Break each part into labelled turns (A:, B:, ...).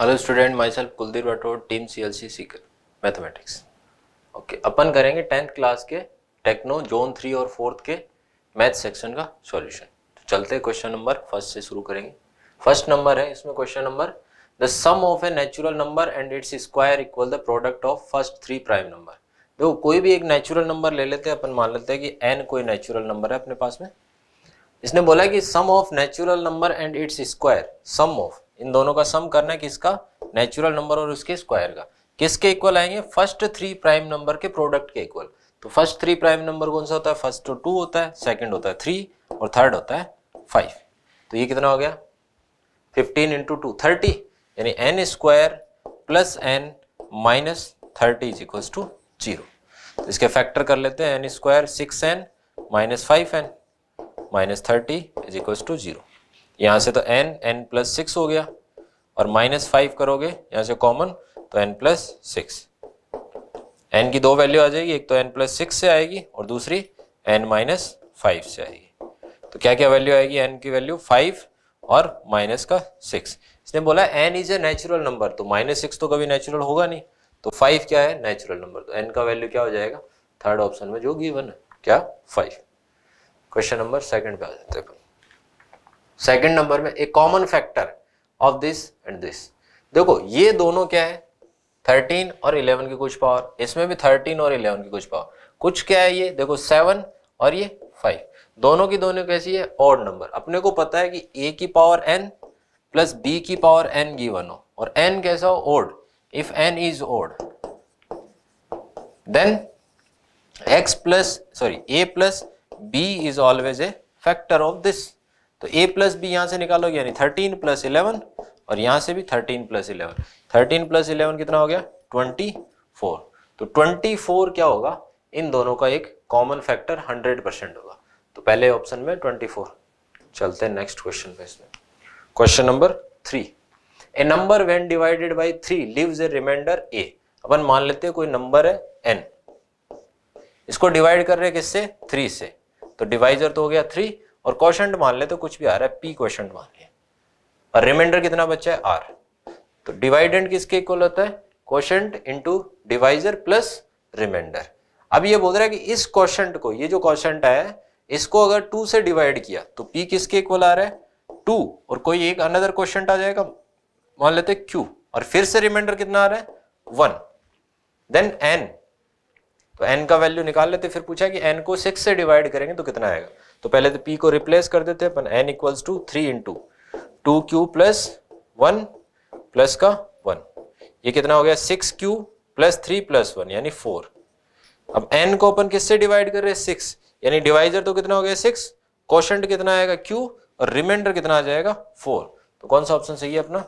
A: Hello student माई myself Kuldeep Rathore team C L C Sikar mathematics okay अपन करेंगे tenth class के techno zone three और fourth के मैथ सेक्शन का सॉल्यूशन तो चलते क्वेश्चन नंबर फर्स्ट से शुरू करेंगे फर्स्ट नंबर है इसमें question number the sum of a natural number and its square equal the product of first three prime number देखो कोई भी एक नेचुरल नंबर ले लेते हैं अपन मान लेते हैं कि एन कोई नेचुरल नंबर है अपने पास में इसने बोला कि sum of natural number and its square sum of इन दोनों का सम करना है किसका नेचुरल नंबर और उसके स्क्वायर का किसके इक्वल आएंगे फर्स्ट थ्री प्राइम नंबर के प्रोडक्ट के इक्वल तो फर्स्ट थ्री प्राइम नंबर कौन सा होता है फर्स्ट टू होता है सेकंड होता है थ्री और थर्ड होता है फाइव तो ये कितना हो गया फिफ्टीन इंटू टू थर्टी यानी n square plus n minus thirty is equal to zero इसके फैक्टर कर लेते हैं n square six n minus five n minus thirty is equal to zero यहाँ से तो एन एन प्लस सिक्स हो गया और माइनस फाइव करोगे यहाँ से कॉमन तो एन प्लस सिक्स एन की दो वैल्यू आ जाएगी एक तो एन प्लस सिक्स से आएगी और दूसरी एन माइनस फाइव से आएगी तो क्या क्या वैल्यू आएगी एन की वैल्यू फाइव और माइनस का सिक्स इसने बोला n is a natural number तो माइनस सिक्स तो कभी नेचुरल होगा नहीं तो फाइव क्या है नेचुरल नंबर तो एन का वैल्यू क्या हो जाएगा थर्ड ऑप्शन में जो गिवन है क्या फाइव क्वेश्चन नंबर सेकंड पे आ जाते हैं सेकंड नंबर में a common factor of this and this देखो ये दोनों क्या है थर्टीन और इलेवन की कुछ पावर इसमें भी थर्टीन और इलेवन की कुछ पावर कुछ क्या है ये देखो सेवन और ये फाइव दोनों की दोनों कैसी है ऑड नंबर अपने को पता है कि ए की पावर एन प्लस बी की पावर एन गिवन हो और एन कैसा हो odd if n is odd then x plus sorry a plus b is always a factor of this तो ए प्लस बी यहां से निकालोगे यानी थर्टीन प्लस इलेवन और यहां से भी thirteen plus eleven thirteen plus eleven कितना हो गया ट्वेंटी फोर तो ट्वेंटी फोर क्या होगा इन दोनों का एक कॉमन फैक्टर हंड्रेड परसेंट होगा तो पहले ऑप्शन में ट्वेंटी फोर चलते हैं नेक्स्ट क्वेश्चन पे इसमें question number three a number when divided by three leaves a remainder a अपन मान लेते हैं कोई नंबर है एन इसको डिवाइड कर रहे किससे थ्री से तो डिवाइजर तो हो गया थ्री और क्वेश्चन मान ले तो कुछ भी आ रहा है पी क्वेश्चन मान लिया और रिमाइंडर कितना बचा है आर तो डिवाइडेंट किसके इक्वल होता है question into divisor plus remainder अब ये बोल रहा है कि इस क्वेश्चन को ये जो क्वेश्चन है इसको अगर टू से डिवाइड किया तो पी किसके इक्वल आ रहा है टू और कोई एक अनदर क्वेश्चन आ जाएगा मान लेते क्यू और फिर से रिमाइंडर कितना आ रहा है वन देन एन तो एन का वैल्यू निकाल लेते फिर पूछा कि एन को सिक्स से डिवाइड करेंगे तो कितना आएगा तो पहले तो पी को रिप्लेस कर देते हैं अपन n equals to three into two q plus one plus का वन ये कितना हो गया six q plus three plus one यानी फोर अब एन को अपन किससे डिवाइड कर रहे हैं सिक्स यानी डिवाइजर तो कितना हो गया सिक्स क्वेश्चन कितना आएगा क्यू और रिमाइंडर कितना आ जाएगा फोर तो कौन सा ऑप्शन सही है अपना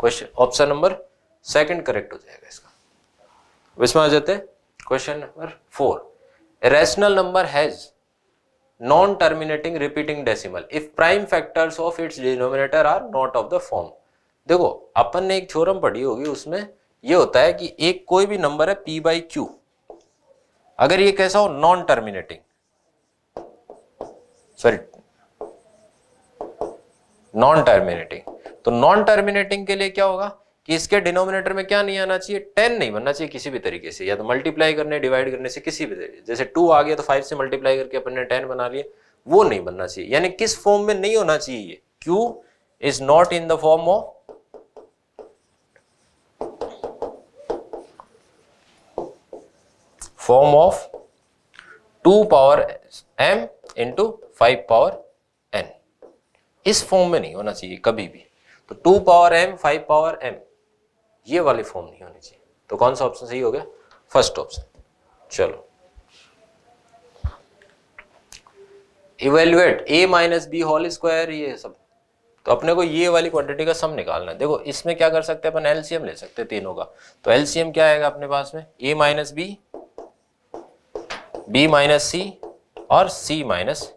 A: question option number second correct हो जाएगा इसका इसमें आ जाते हैं question number four rational number has non-terminating repeating decimal if prime factors of its denominator are not of the form देखो अपन ने एक थ्योरम पढ़ी होगी उसमें ये होता है कि एक कोई भी नंबर है p बाई क्यू अगर ये कैसा हो non terminating sorry non terminating तो नॉन टर्मिनेटिंग के लिए क्या होगा कि इसके डिनोमिनेटर में क्या नहीं आना चाहिए टेन नहीं बनना चाहिए किसी भी तरीके से या तो मल्टीप्लाई करने डिवाइड करने से किसी भी तरीके जैसे टू आ गया तो फाइव से मल्टीप्लाई करके अपन ने टेन बना लिए वो नहीं बनना चाहिए यानी किस फॉर्म में नहीं होना चाहिए q is not in the form of form of two power m into five power n इस फॉर्म में नहीं होना चाहिए कभी भी तो two power m five power m ये वाले फॉर्म नहीं होने चाहिए तो कौन सा ऑप्शन सही हो गया फर्स्ट ऑप्शन चलो evaluate a minus b whole square ये सब तो अपने को ये वाली क्वांटिटी का सम निकालना है देखो इसमें क्या कर सकते हैं अपन एलसीएम ले सकते हैं तीनों का तो एलसीएम क्या आएगा अपने पास में a minus b b minus c और सी माइनस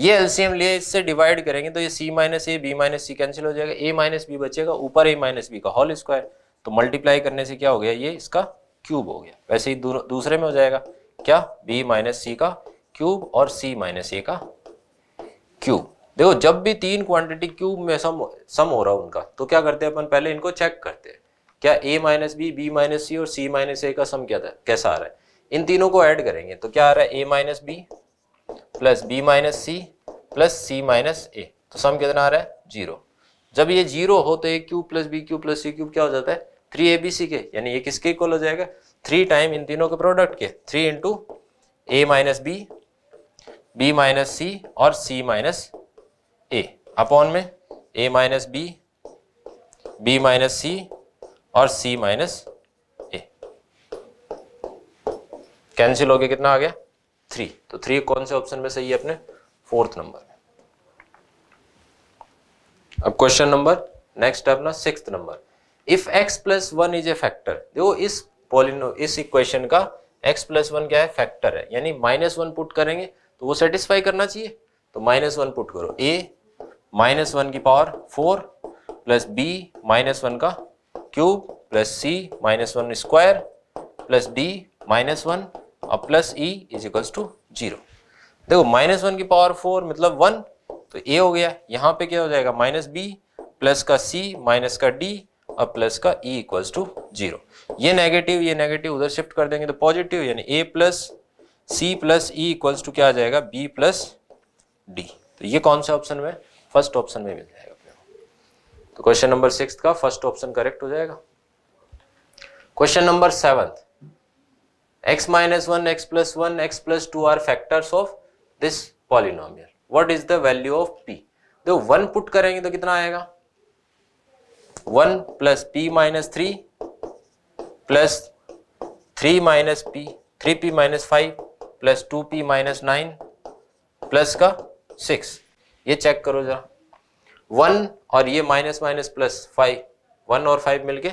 A: ये एलसीएम लिए इससे डिवाइड करेंगे तो ये c minus a b minus c cancel हो जाएगा ए माइनस बी बचेगा ऊपर ए माइनस बी का होल स्क्वायर तो मल्टीप्लाई करने से क्या हो गया ये इसका क्यूब हो गया वैसे ही दूसरे में हो जाएगा क्या बी माइनस सी का क्यूब और सी माइनस ए का क्यूब देखो जब भी तीन क्वांटिटी क्यूब में सम सम हो रहा उनका तो क्या करते हैं अपन पहले इनको चेक करते हैं क्या a minus b b minus c और सी माइनस ए का सम क्या था कैसा आ रहा है इन तीनों को ऐड करेंगे तो क्या आ रहा है a minus b plus b minus c plus c minus a तो सम कितना आ रहा है जीरो जब ये जीरो हो तो a cube plus b cube plus c cube क्या हो जाता है थ्री ए बी सी के यानी ये किसके इक्वल हो जाएगा थ्री टाइम इन तीनों के प्रोडक्ट के three into a minus b b minus c और सी माइनस ए अपॉन में a minus b b minus c और सी माइनस ए कैंसिल हो गया कितना आ गया थ्री तो थ्री कौन से ऑप्शन में सही है अपने फोर्थ नंबर में अब क्वेश्चन नंबर नेक्स्ट है अपना six number if x plus one is a factor देखो इस पोलिनो इस इक्वेशन का एक्स प्लस वन क्या है फैक्टर है यानी माइनस वन पुट करेंगे तो वो सेटिस्फाई करना चाहिए तो माइनस वन पुट करो ए माइनस वन की power four plus b minus one का cube plus c minus one square plus d minus one और plus e is equals to zero देखो माइनस वन की power four मतलब one तो a हो गया यहाँ पे क्या हो जाएगा माइनस बी प्लस का सी माइनस का डी और प्लस का ई इक्वल्स टू जीरो ये नेगेटिव ये नेगेटिव उधर शिफ्ट कर देंगे तो पॉजिटिव यानी a plus c plus e equals to क्या आ जाएगा बी प्लस डी तो ये कौन से ऑप्शन में फर्स्ट ऑप्शन में मिल जाएगा तो क्वेश्चन नंबर सिक्स का फर्स्ट ऑप्शन करेक्ट हो जाएगा question number seventh x minus 1, x plus 1, x plus 2 are factors of this polynomial. What is the value of p? तो वन पुट करेंगे तो कितना आएगा one plus p minus three plus three minus p three p minus five plus two p minus nine plus का six ये check करो जरा one और ये minus minus plus five one और फाइव मिलके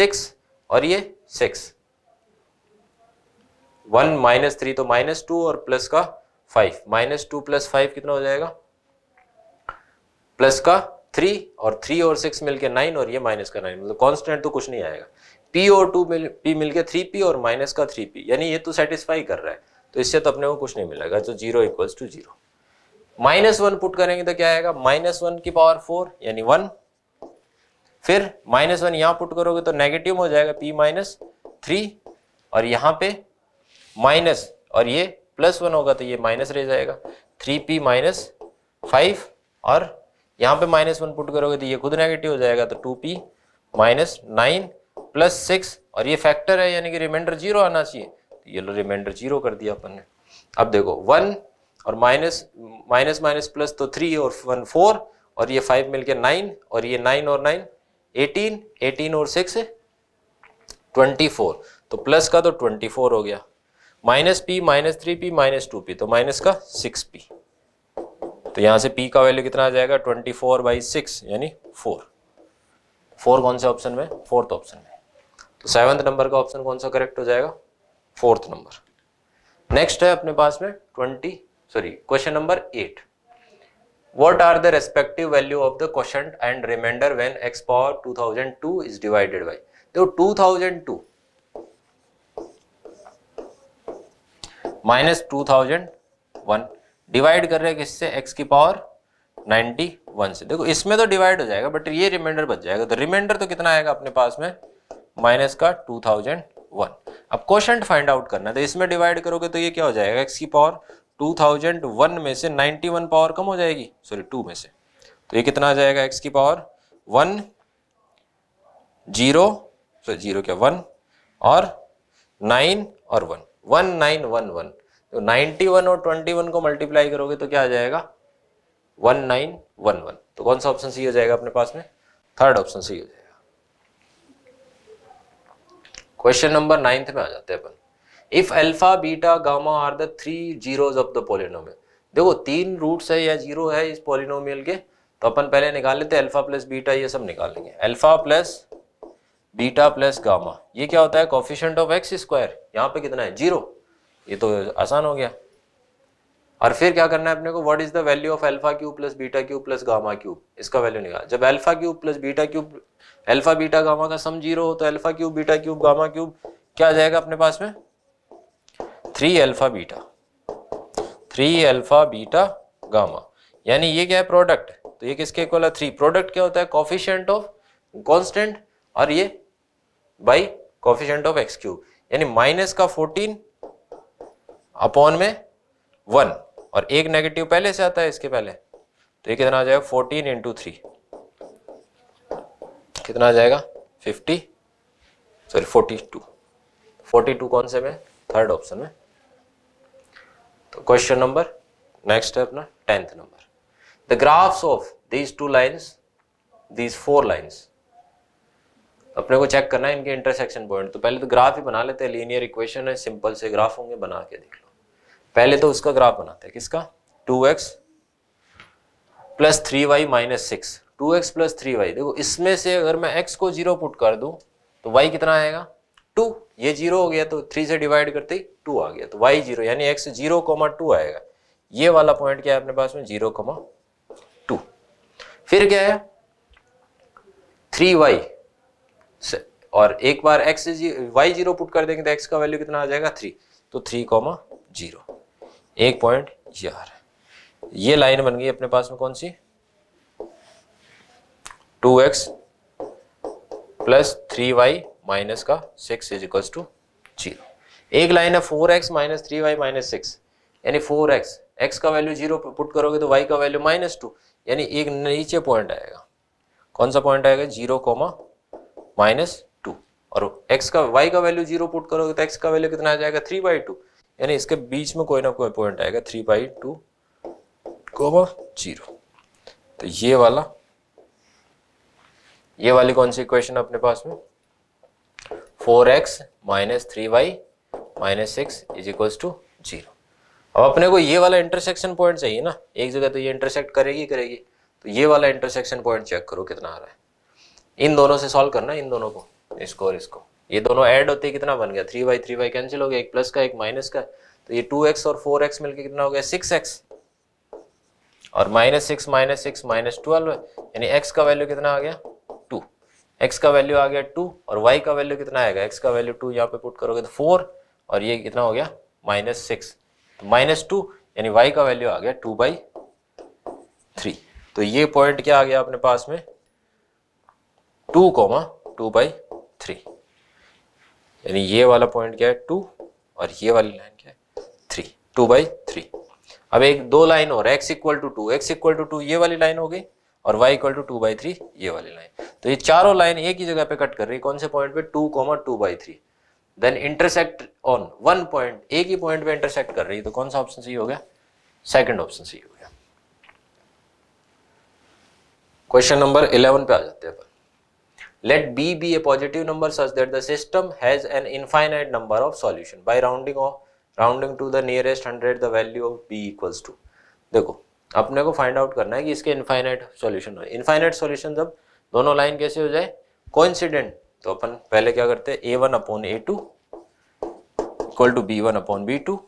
A: सिक्स और ये सिक्स वन माइनस थ्री तो माइनस टू और प्लस का five minus two plus five कितना हो जाएगा प्लस का थ्री और थ्री और सिक्स मिलके नाइन और ये माइनस का नाइन मतलब कांस्टेंट तो कुछ नहीं आएगा पी और टू मिल पी मिलके थ्री पी और माइनस का थ्री पी यानी ये तो सेटिस्फाई कर रहा है तो इससे तो अपने को कुछ नहीं मिलेगा तो zero equals to zero minus one put करेंगे तो क्या आएगा माइनस वन की पावर फोर यानी वन फिर माइनस वन यहाँ पुट करोगे तो नेगेटिव हो जाएगा पी माइनस थ्री और यहाँ पे माइनस और ये प्लस वन होगा तो ये माइनस रह जाएगा थ्री पी माइनस फाइव और यहाँ पे माइनस वन पुट करोगे तो ये खुद नेगेटिव हो जाएगा तो two p minus nine plus six और ये फैक्टर है यानी कि रिमाइंडर जीरो आना चाहिए तो ये लो रिमाइंडर जीरो कर दिया अपन ने अब देखो वन और माइनस माइनस माइनस प्लस तो थ्री और वन फोर और ये फाइव मिलके नाइन और ये नाइन और नाइन एटीन एटीन और सिक्स ट्वेंटी फोर तो प्लस का तो ट्वेंटी फोर हो गया minus p minus three p minus two p तो माइनस का सिक्स पी तो यहां से पी का वैल्यू कितना आ जाएगा ट्वेंटी फोर बाई सिक्स यानी फोर फोर कौन से ऑप्शन में फोर्थ ऑप्शन में तो सेवन्थ नंबर का ऑप्शन कौन सा करेक्ट हो जाएगा फोर्थ नंबर नेक्स्ट है अपने पास में twenty sorry question number eight are the respective value of the question and remainder and x power two thousand two is divided by तो two thousand two minus two thousand one divide कर रहे हैं किससे x की power ninety one से देखो इसमें तो डिवाइड हो जाएगा बट ये रिमाइंडर बच जाएगा तो रिमाइंडर तो कितना आएगा अपने पास में माइनस का टू थाउजेंड वन अब क्वेश्चन फाइंड आउट करना है तो इसमें डिवाइड करोगे तो ये क्या हो जाएगा एक्स की पावर टू थाउजेंड वन में से नाइन्टी वन पावर कम हो जाएगी सॉरी टू में से तो ये कितना आ जाएगा एक्स की power one zero sorry zero क्या वन और नाइन और one one nine one one तो नाइन्टी वन और ट्वेंटी वन को मल्टीप्लाई करोगे तो क्या आ जाएगा वन नाइन वन वन तो कौन सा ऑप्शन सी हो जाएगा अपने पास में थर्ड ऑप्शन सी हो जाएगा क्वेश्चन नंबर नाइन्थ में आ जाते हैं अपन if alpha beta gamma are the three zeros of the polynomial देखो तीन रूट्स है या जीरो है इस पोलिनोमियल के तो अपन पहले निकाल लेते हैं अल्फा प्लस बीटा ये सब निकाल लेंगे alpha plus beta plus gamma ये क्या होता है कॉफिशेंट ऑफ एक्स स्क्वायर यहाँ पे कितना है जीरो ये तो आसान हो गया और फिर क्या करना है अपने को what is the value of alpha cube plus beta cube plus gamma cube इसका वैल्यू निकाल जब alpha cube plus beta cube alpha beta gamma का सम जीरो हो तो alpha cube beta cube gamma cube क्या आ जाएगा अपने पास में three alpha beta three alpha beta gamma यानी ये क्या है प्रोडक्ट तो ये किसके इक्वल है थ्री प्रोडक्ट क्या होता है कॉफिशेंट ऑफ कॉन्स्टेंट और ये by coefficient of x cube यानी माइनस का फोर्टीन अपॉन में वन और एक नेगेटिव पहले से आता है इसके पहले तो ये कितना आ जाएगा फोर्टीन इंटू थ्री कितना आ जाएगा fifty sorry forty two forty two कौन से में थर्ड ऑप्शन में तो क्वेश्चन नंबर नेक्स्ट है अपना tenth number the graphs of these two lines these four lines अपने को चेक करना है इनके इंटरसेक्शन पॉइंट तो पहले तो ग्राफ ही बना लेते हैं लीनियर इक्वेशन है सिंपल से ग्राफ होंगे बना के देख लो पहले तो उसका ग्राफ बनाते हैं किसका 2x x plus three y minus six two x plus three y देखो इसमें से अगर मैं x को जीरो पुट कर दूँ तो वाई कितना आएगा टू ये जीरो हो गया तो थ्री से डिवाइड करते ही टू आ गया तो वाई जीरो यानी एक्स जीरो कॉमा टू आएगा ये वाला पॉइंट क्या है अपने पास में जीरो कॉमा टू फिर क्या है थ्री वाई और एक बार एक्स वाई जीरो पुट कर देंगे तो एक्स का वैल्यू कितना आ जाएगा थ्री तो थ्री कॉमा जीरो एक पॉइंट ये ये लाइन बन गई अपने पास में कौन सी two x plus three y minus का six is equal to zero एक लाइन है four x minus three y minus six यानी फोर एक्स एक्स का वैल्यू जीरो पुट करोगे तो वाई का वैल्यू माइनस टू यानी एक नीचे पॉइंट आएगा कौन सा पॉइंट आएगा जीरो कॉमा माइनस और x का y का वैल्यू जीरो पुट करोगे तो x का वैल्यू कितना आ जाएगा थ्री बाई टू यानी इसके बीच में कोई ना कोई पॉइंट आएगा three by two comma zero तो ये वाला ये वाली कौन सी इक्वेशन अपने पास में four x minus three y minus six is equal to zero अब अपने को ये वाला इंटरसेक्शन पॉइंट चाहिए ना एक जगह तो ये इंटरसेक्ट करेगी करेगी तो ये वाला इंटरसेक्शन पॉइंट चेक करो कितना आ रहा है इन दोनों से सॉल्व करना इन दोनों को इसको और इसको ये दोनों ऐड होते कितना बन गया three by three by cancel हो गया एक प्लस का एक माइनस का तो ये टू एक्स और फोर एक्स मिलकर कितना हो गया सिक्स एक्स और minus six minus six minus twelve यानी एक्स का वैल्यू कितना आ गया टू एक्स का वैल्यू आ गया टू और वाई का वैल्यू कितना आएगा एक्स का वैल्यू टू यहाँ पे पुट करोगे तो फोर और ये कितना हो गया माइनस सिक्स माइनस टू यानी वाई का वैल्यू आ गया टू बाई थ्री तो ये पॉइंट क्या आ गया अपने पास में two comma two by three यानी ये वाला पॉइंट क्या है टू और ये वाली लाइन क्या है थ्री टू बाई थ्री अब एक दो लाइन और x equal to two x equal to two ये वाली लाइन हो गई और y equal to two by three ये वाली लाइन तो ये चारों लाइन एक ही जगह पे कट कर रही है कौन से पॉइंट पे two comma two by three then intersect on one point एक ही पॉइंट पे इंटरसेक्ट कर रही है तो कौन सा ऑप्शन सही हो गया सेकेंड ऑप्शन सही हो गया
B: क्वेश्चन नंबर इलेवन पे आ
A: जाते हैं Let b be a positive number such that the system has an infinite number of solution. By rounding off, rounding to the nearest hundred, the value of b equals to देखो अपने को find out करना है कि इसके infinite solution हो infinite solution जब दोनों लाइन कैसे हो जाए कोइंसिडेंट तो अपन पहले क्या करते हैं a one upon a two equal to b one upon b two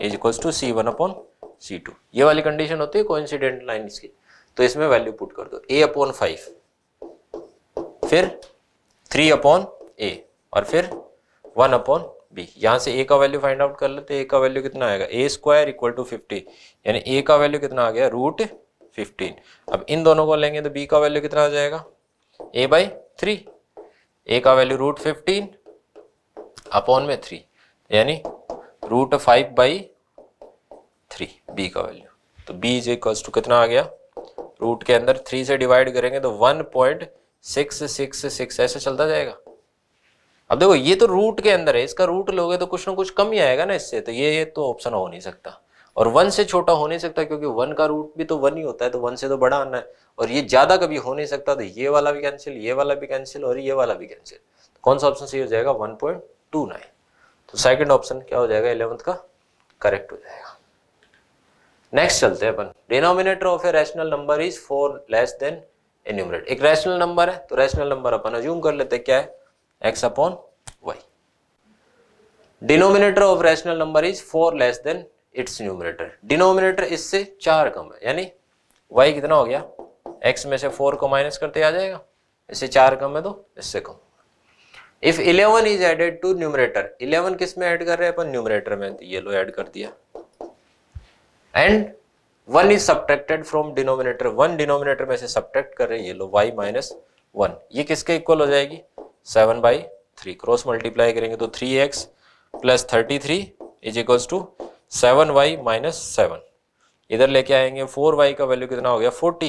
A: is equals to c one upon c two ये वाली कंडीशन होती है कोइंसिडेंट लाइन इसकी तो इसमें वैल्यू पुट कर दो ए अपॉन फाइव फिर थ्री अपॉन ए और फिर वन अपॉन बी यहाँ से ए का वैल्यू फाइंड आउट कर लेते ए का वैल्यू कितना आएगा a square equal to fifty यानी ए का वैल्यू कितना आ गया रूट फिफ्टीन अब इन दोनों को लेंगे तो बी का वैल्यू कितना आ जाएगा ए बाई थ्री ए का वैल्यू रूट फिफ्टीन अपॉन में थ्री यानी root five by three b का वैल्यू तो बी इज इक्वल टू कितना आ गया रूट के अंदर थ्री से डिवाइड करेंगे तो one point six six six ऐसे चलता जाएगा अब देखो ये तो रूट के अंदर है इसका रूट लोगे तो कुछ ना कुछ कम ही आएगा ना इससे तो ये, ये तो ऑप्शन हो नहीं सकता और वन से छोटा हो नहीं सकता क्योंकि वन का रूट भी तो वन ही होता है तो वन से तो बड़ा आना है और ये ज़्यादा कभी हो नहीं सकता तो ये वाला भी कैंसिल ये वाला भी कैंसिल और ये वाला भी कैंसिल तो कौन सा ऑप्शन सही हो जाएगा वन पॉइंट टू नाइन तो सेकेंड ऑप्शन क्या हो जाएगा इलेवंथ का करेक्ट हो जाएगा नेक्स्ट चलते हैं अपन denominator of a rational number is four less than enumerate एक रैशनल नंबर है तो रैशनल नंबर अपन अज्यूम कर लेते क्या है x upon y denominator of rational number is four less than its numerator denominator इससे चार कम है यानी वाई कितना हो गया एक्स में से फोर को माइनस करते आ जाएगा इससे चार कम है तो इससे कम if eleven is added to numerator eleven किस में एड कर रहे हैं अपन न्यूमरेटर में तो ये लो एड कर दिया and one is subtracted from denominator one denominator में से सब्ट्रैक्ट कर रहे हैं ये लो वाई माइनस वन ये किसके इक्वल हो जाएगी seven by three cross multiply करेंगे तो three x plus thirty three is equal to seven y minus seven इधर लेके आएंगे फोर वाई का वैल्यू कितना हो गया forty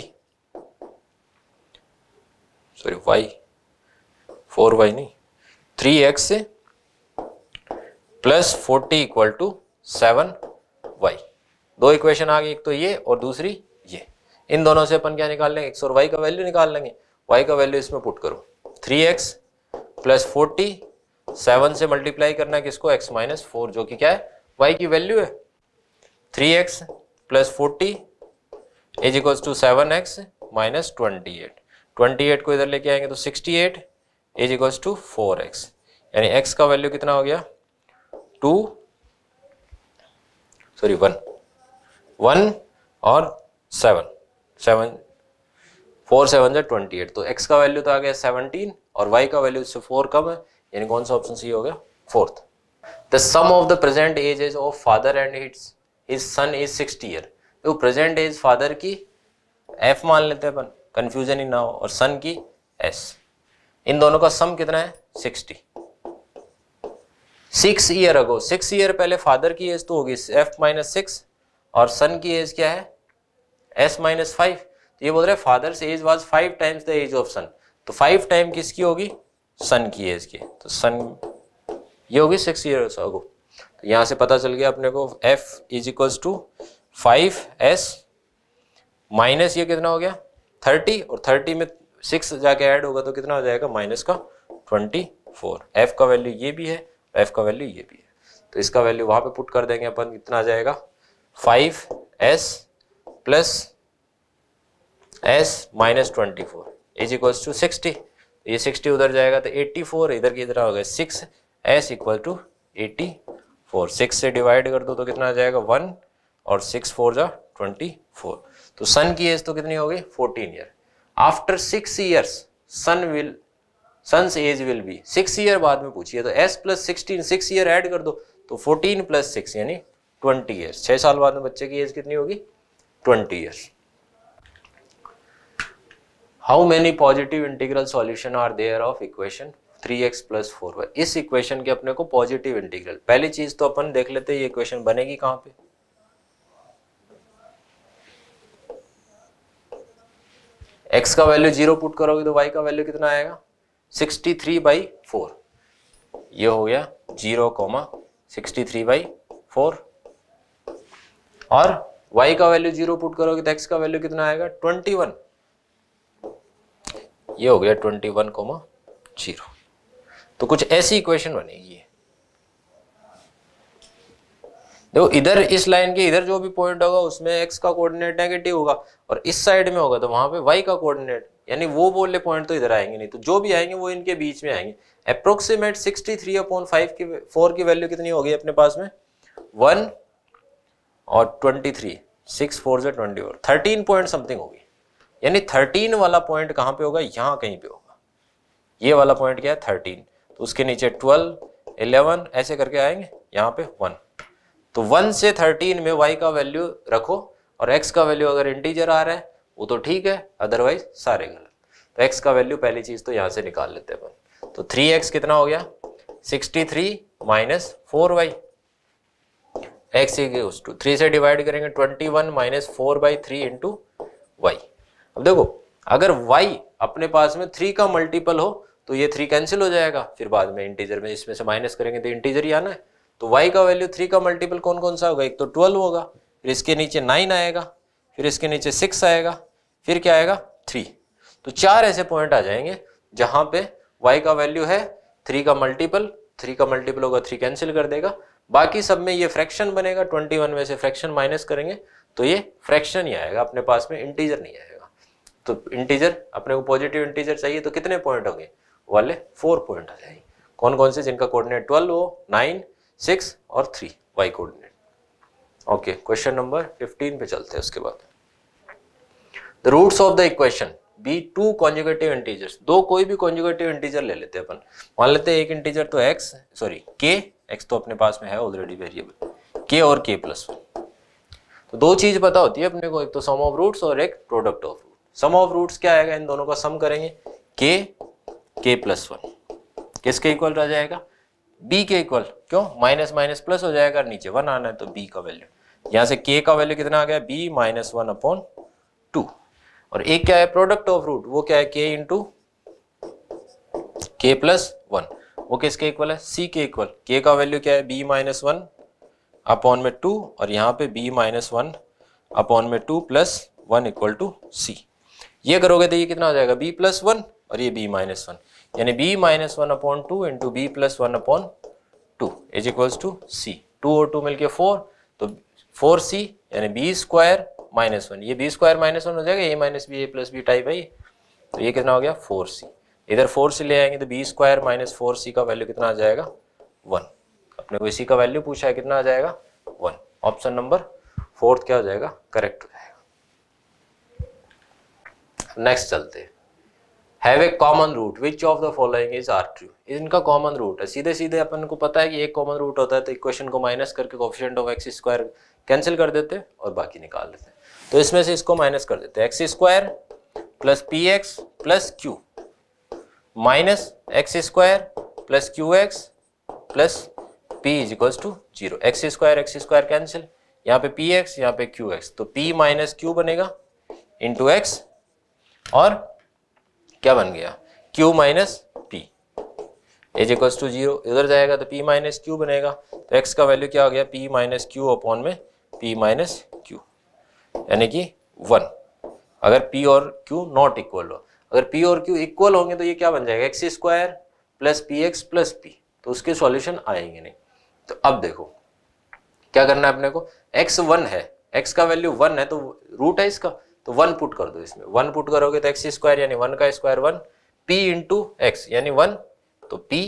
A: sorry y four y नहीं three x plus forty equal to seven y दो इक्वेशन आ गई एक तो ये और दूसरी ये इन दोनों से अपन क्या निकाल लेंगे एक्स और वाई का वैल्यू निकाल लेंगे वाई का वैल्यू इसमें पुट करो three x plus forty seven से मल्टीप्लाई करना है किसको एक्स माइनस फोर जो कि क्या है वाई की वैल्यू है three x plus forty is equals to seven x minus twenty eight twenty eight को इधर लेके आएंगे तो sixty eight is equals to four x यानी एक्स का वैल्यू कितना हो गया टू सॉरी वन वन और सेवन सेवन फोर सेवन जो ट्वेंटी एट तो एक्स का वैल्यू तो आ गया सेवनटीन और वाई का वैल्यू इससे फोर कम है यानी कौन सा ऑप्शन सी हो गया fourth the sum of the present age is of father and hits his son is sixty year तो प्रेजेंट एज फादर की एफ मान लेते हैं अपन कंफ्यूजन ही ना हो और सन की एस इन दोनों का सम कितना है sixty six year ago six year पहले फादर की एज तो होगी एफ माइनस सिक्स और सन की एज क्या है एस माइनस फाइव तो ये बोल रहे father's age was five times the age of son तो फाइव टाइम किसकी होगी सन की एज की तो सन ये होगी सिक्स ईयर्स अगो तो यहाँ से पता चल गया अपने को f is equals to five s minus ये कितना हो गया थर्टी और थर्टी में सिक्स जाके ऐड होगा तो कितना हो जाएगा माइनस का ट्वेंटी फोर एफ का वैल्यू ये भी है एफ का वैल्यू ये भी है तो इसका वैल्यू वहाँ पे पुट कर देंगे अपन कितना आ जाएगा five s plus s minus twenty four is equal to sixty ये सिक्सटी उधर जाएगा तो एट्टी फोर इधर की इधर हो गया six s equal to eighty four six से डिवाइड कर दो तो कितना आ जाएगा वन और सिक्स फोर जा ट्वेंटी फोर तो सन की एज तो कितनी हो गई fourteen year after six years son will son's age will be six year बाद में पूछिए तो s plus sixteen six year add कर दो तो फोर्टीन प्लस सिक्स यानी ट्वेंटी ईयर्स छः साल बाद में बच्चे की एज कितनी होगी twenty years how many positive integral solution are there of equation three x plus four y इस इक्वेशन के अपने को पॉजिटिव इंटीग्रल पहली चीज तो अपन देख लेते हैं ये इक्वेशन बनेगी कहाँ पे
C: x का वैल्यू जीरो
A: पुट करोगे तो y का वैल्यू कितना आएगा 63 थ्री बाई फोर ये हो गया zero comma sixty three by four और y का वैल्यू जीरो पुट करोगे तो x का वैल्यू कितना आएगा 21 ये हो गया 21 कोमा जीरो तो कुछ ऐसी इक्वेशन बनेगी देखो इधर इस लाइन के इधर जो भी पॉइंट होगा उसमें x का कोऑर्डिनेट नेगेटिव होगा और इस साइड में होगा तो वहां पे y का कोऑर्डिनेट यानी वो बोले पॉइंट तो इधर आएंगे नहीं तो जो भी आएंगे वो इनके बीच में आएंगे अप्रोक्सीमेट थ्री अपॉन फाइव की फोर की वैल्यू कितनी होगी अपने पास में वन और ट्वेंटी थ्री सिक्स फोर से twenty four thirteen point something होगी यानी थर्टीन वाला पॉइंट कहाँ पे होगा यहाँ कहीं पे होगा ये वाला पॉइंट क्या है थर्टीन तो उसके नीचे ट्वेल्व इलेवन ऐसे करके आएंगे यहाँ पे वन तो वन से थर्टीन में वाई का वैल्यू रखो और एक्स का वैल्यू अगर इंटीजर आ रहा है वो तो ठीक है अदरवाइज सारे गलत तो एक्स का वैल्यू पहली चीज तो यहाँ से निकाल लेते हैं अपन तो थ्री एक्स कितना हो गया sixty three minus four y x equals to three से डिवाइड करेंगे twenty one minus four by three into y अब देखो अगर वाई अपने पास में थ्री का मल्टीपल हो तो ये थ्री कैंसिल हो जाएगा फिर बाद में इंटीजर में इसमें से माइनस करेंगे तो इंटीजर ही आना है तो वाई का वैल्यू थ्री का मल्टीपल कौन कौन सा होगा एक तो ट्वेल्व होगा फिर इसके नीचे नाइन आएगा फिर इसके नीचे सिक्स आएगा फिर क्या आएगा थ्री तो चार ऐसे पॉइंट आ जाएंगे जहां पे वाई का वैल्यू है थ्री का मल्टीपल थ्री का मल्टीपल होगा थ्री कैंसिल कर देगा बाकी सब में ये फ्रैक्शन बनेगा 21 में से फ्रैक्शन माइनस करेंगे तो ये फ्रैक्शन ही आएगा अपने पास में इंटीजर नहीं आएगा तो इंटीजर अपने को पॉजिटिव इंटीजर चाहिए तो कितने पॉइंट होंगे वाले फोर पॉइंट आ जाएंगे कौन कौन से जिनका कोऑर्डिनेट ट्वेल्व हो नाइन सिक्स और three y coordinate okay question number fifteen पे चलते हैं उसके बाद the roots of the equation be two conjugative integers दो कोई भी कॉन्जुगेटिव इंटीजर ले लेते हैं अपन मान लेते हैं एक इंटीजर तो एक्स सॉरी के एक्स तो अपने पास में है ऑलरेडी वेरिएबल के और के प्लस वन तो दो चीज पता होती है अपने को एक तो सम ऑफ रूट्स और एक product of root sum of roots क्या आएगा इन दोनों का सम करेंगे के के प्लस वन किसके इक्वल रह जाएगा बी के इक्वल क्यों माइनस माइनस प्लस हो जाएगा नीचे वन आना है तो बी का वैल्यू यहाँ से के का वैल्यू कितना आ गया B minus one upon two और एक क्या है प्रोडक्ट ऑफ रूट वो क्या है के इंटू के प्लस वन वो किसके इक्वल है सी के इक्वल के का वैल्यू क्या है बी माइनस वन अपॉन में टू और यहाँ पे बी माइनस वन अपॉन में two plus one equal to c ये करोगे तो ये कितना हो जाएगा बी प्लस वन और ये बी माइनस वन यानी b minus one upon two into b plus one upon two is equals to c two और टू मिलके फोर तो फोर सी यानी बी स्क्वायर माइनस वन ये बी स्क्वायर माइनस वन हो जाएगा a minus b a plus b type है ये तो ये कितना हो गया फोर सी इधर फोर से ले आएंगे तो b square minus four c का वैल्यू कितना आ जाएगा वन अपने को इसी का वैल्यू पूछा है कितना आ जाएगा वन ऑप्शन नंबर फोर्थ क्या हो जाएगा करेक्ट हो जाएगा नेक्स्ट चलते have a common root which of the following is are true इनका कॉमन रूट है सीधे सीधे अपन को पता है कि एक कॉमन रूट होता है तो इक्वेशन को माइनस करके coefficient of x square cancel कर देते हैं और बाकी निकाल देते हैं तो इसमें से इसको माइनस कर देते हैं x square plus p x plus q minus x square plus q x plus p is equal to zero x square x square cancel यहाँ पे पी एक्स यहाँ पे क्यू एक्स तो पी माइनस क्यू बनेगा into x और क्या बन गया q minus p is equal to zero इधर जाएगा तो पी माइनस क्यू बनेगा तो एक्स का वैल्यू क्या हो गया पी माइनस क्यू अपॉन में पी माइनस क्यू यानी कि वन अगर पी और क्यू नॉट इक्वल हो अगर पी और क्यू इक्वल होंगे तो ये क्या बन जाएगा x square plus p x plus p तो उसके सॉल्यूशन आएंगे नहीं तो अब देखो क्या करना है अपने को एक्स वन है एक्स का वैल्यू वन है तो रूट है इसका तो वन पुट कर दो इसमें वन पुट करोगे तो एक्स स्क्वायर यानी वन का square one p into x यानी वन तो पी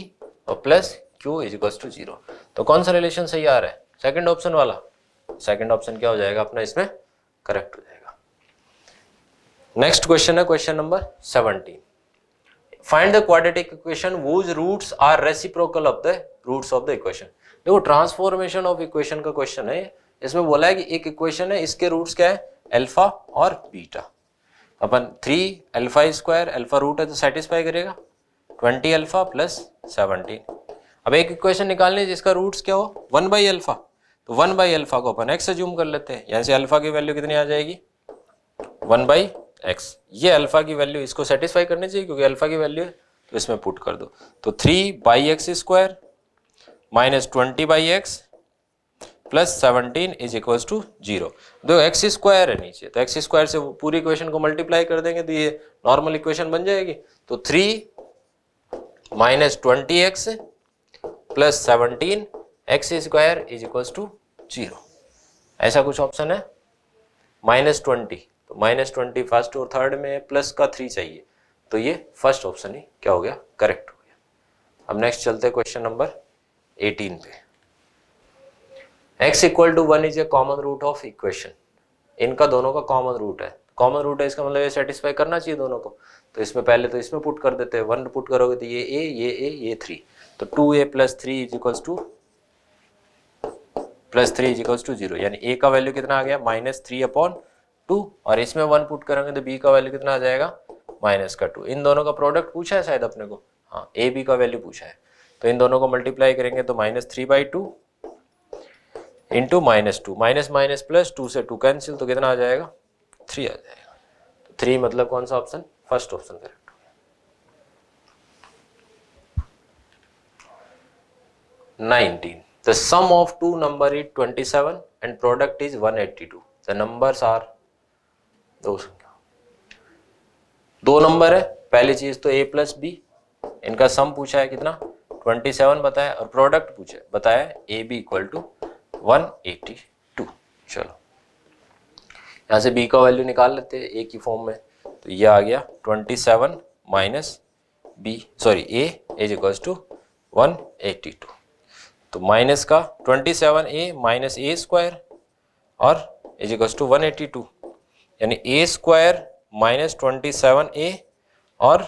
A: और plus q is equal to zero तो कौन सा रिलेशन सही आ रहा है सेकेंड ऑप्शन वाला सेकेंड ऑप्शन क्या हो जाएगा अपना इसमें करेक्ट हो जाएगा नेक्स्ट क्वेश्चन है question number seventeen find the quadratic equation whose roots are reciprocal of the roots of the equation देखो ट्रांसफॉर्मेशन ऑफ इक्वेशन का क्वेश्चन है इसमें बोला है कि एक इक्वेशन है इसके रूट्स क्या है अल्फा और बीटा अपन three alpha square alpha root है तो सेटिस्फाई करेगा ट्वेंटी अल्फा प्लस सेवनटीन अब एक इक्वेशन निकालनी जिसका रूट्स क्या हो वन बाई अल्फा तो वन बाई अल्फा को अपन एक्स जूम कर लेते हैं यहाँ से अल्फा की वैल्यू कितनी आ जाएगी वन बाई एक्स ये अल्फा की वैल्यू इसको सेटिस्फाई करनी चाहिए क्योंकि अल्फा की वैल्यू है तो इसमें पुट कर दो तो three by x square minus twenty by x plus seventeen is equal to zero दो एक्स स्क्वायर है नीचे तो एक्स स्क्वायर से पूरी इक्वेशन को मल्टीप्लाई कर देंगे तो ये नॉर्मल इक्वेशन बन जाएगी तो three minus twenty x plus seventeen x square is equal to zero ऐसा कुछ ऑप्शन है माइनस ट्वेंटी तो माइनस ट्वेंटी फर्स्ट और थर्ड में प्लस का थ्री चाहिए तो ये फर्स्ट ऑप्शन ही क्या हो गया करेक्ट हो गया अब नेक्स्ट चलते हैं क्वेश्चन नंबर एटीन पे x equal to one is a common root of equation इनका दोनों का कॉमन रूट है कॉमन रूट है इसका मतलब ये सेटिस्फाई करना चाहिए दोनों को तो इसमें पहले तो इसमें पुट कर देते हैं वन पुट करोगे तो ये ए ये ए ये थ्री तो two a plus three is equals to plus three is equals to zero यानी ए का वैल्यू कितना आ गया माइनस थ्री अपॉन टू और इसमें वन पुट करेंगे तो बी का वैल्यू कितना आ जाएगा माइनस का टू इन दोनों का प्रोडक्ट पूछा है शायद अपने को हाँ ए बी का वैल्यू पूछा है तो इन दोनों को मल्टीप्लाई करेंगे तो minus three by two into minus two minus minus plus two से टू कैंसिल तो कितना आ जाएगा थ्री आ जाएगा तो थ्री मतलब कौन सा option first option correct nineteen the sum of two number is twenty seven and product is one eighty two the numbers are दो संख्या दो नंबर है पहली चीज तो ए प्लस बी इनका सम पूछा है कितना 27 बताया और प्रोडक्ट पूछा है बताया a b equal to one चलो यहां से बी का वैल्यू निकाल लेते हैं ए की फॉर्म में तो ये आ गया 27 seven minus b sorry a is equal to one तो माइनस का 27 ए माइनस ए स्क्वायर और इज इक्वल टू वन यानी a square minus twenty seven a और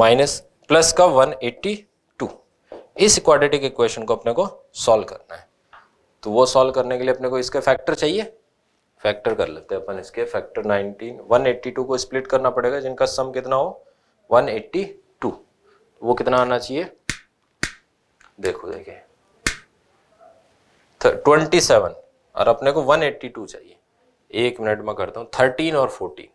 A: माइनस प्लस का वन एट्टी टू इस क्वाड्रेटिक इक्वेशन को अपने को सॉल्व करना है तो वो सॉल्व करने के लिए अपने को इसके फैक्टर चाहिए फैक्टर कर लेते हैं अपन इसके फैक्टर 19 182 को स्प्लिट करना पड़ेगा जिनका सम कितना हो 182 वो कितना आना चाहिए देखो देखिए 27 और अपने को 182 चाहिए एक मिनट में करता हूं थर्टीन और फोर्टीन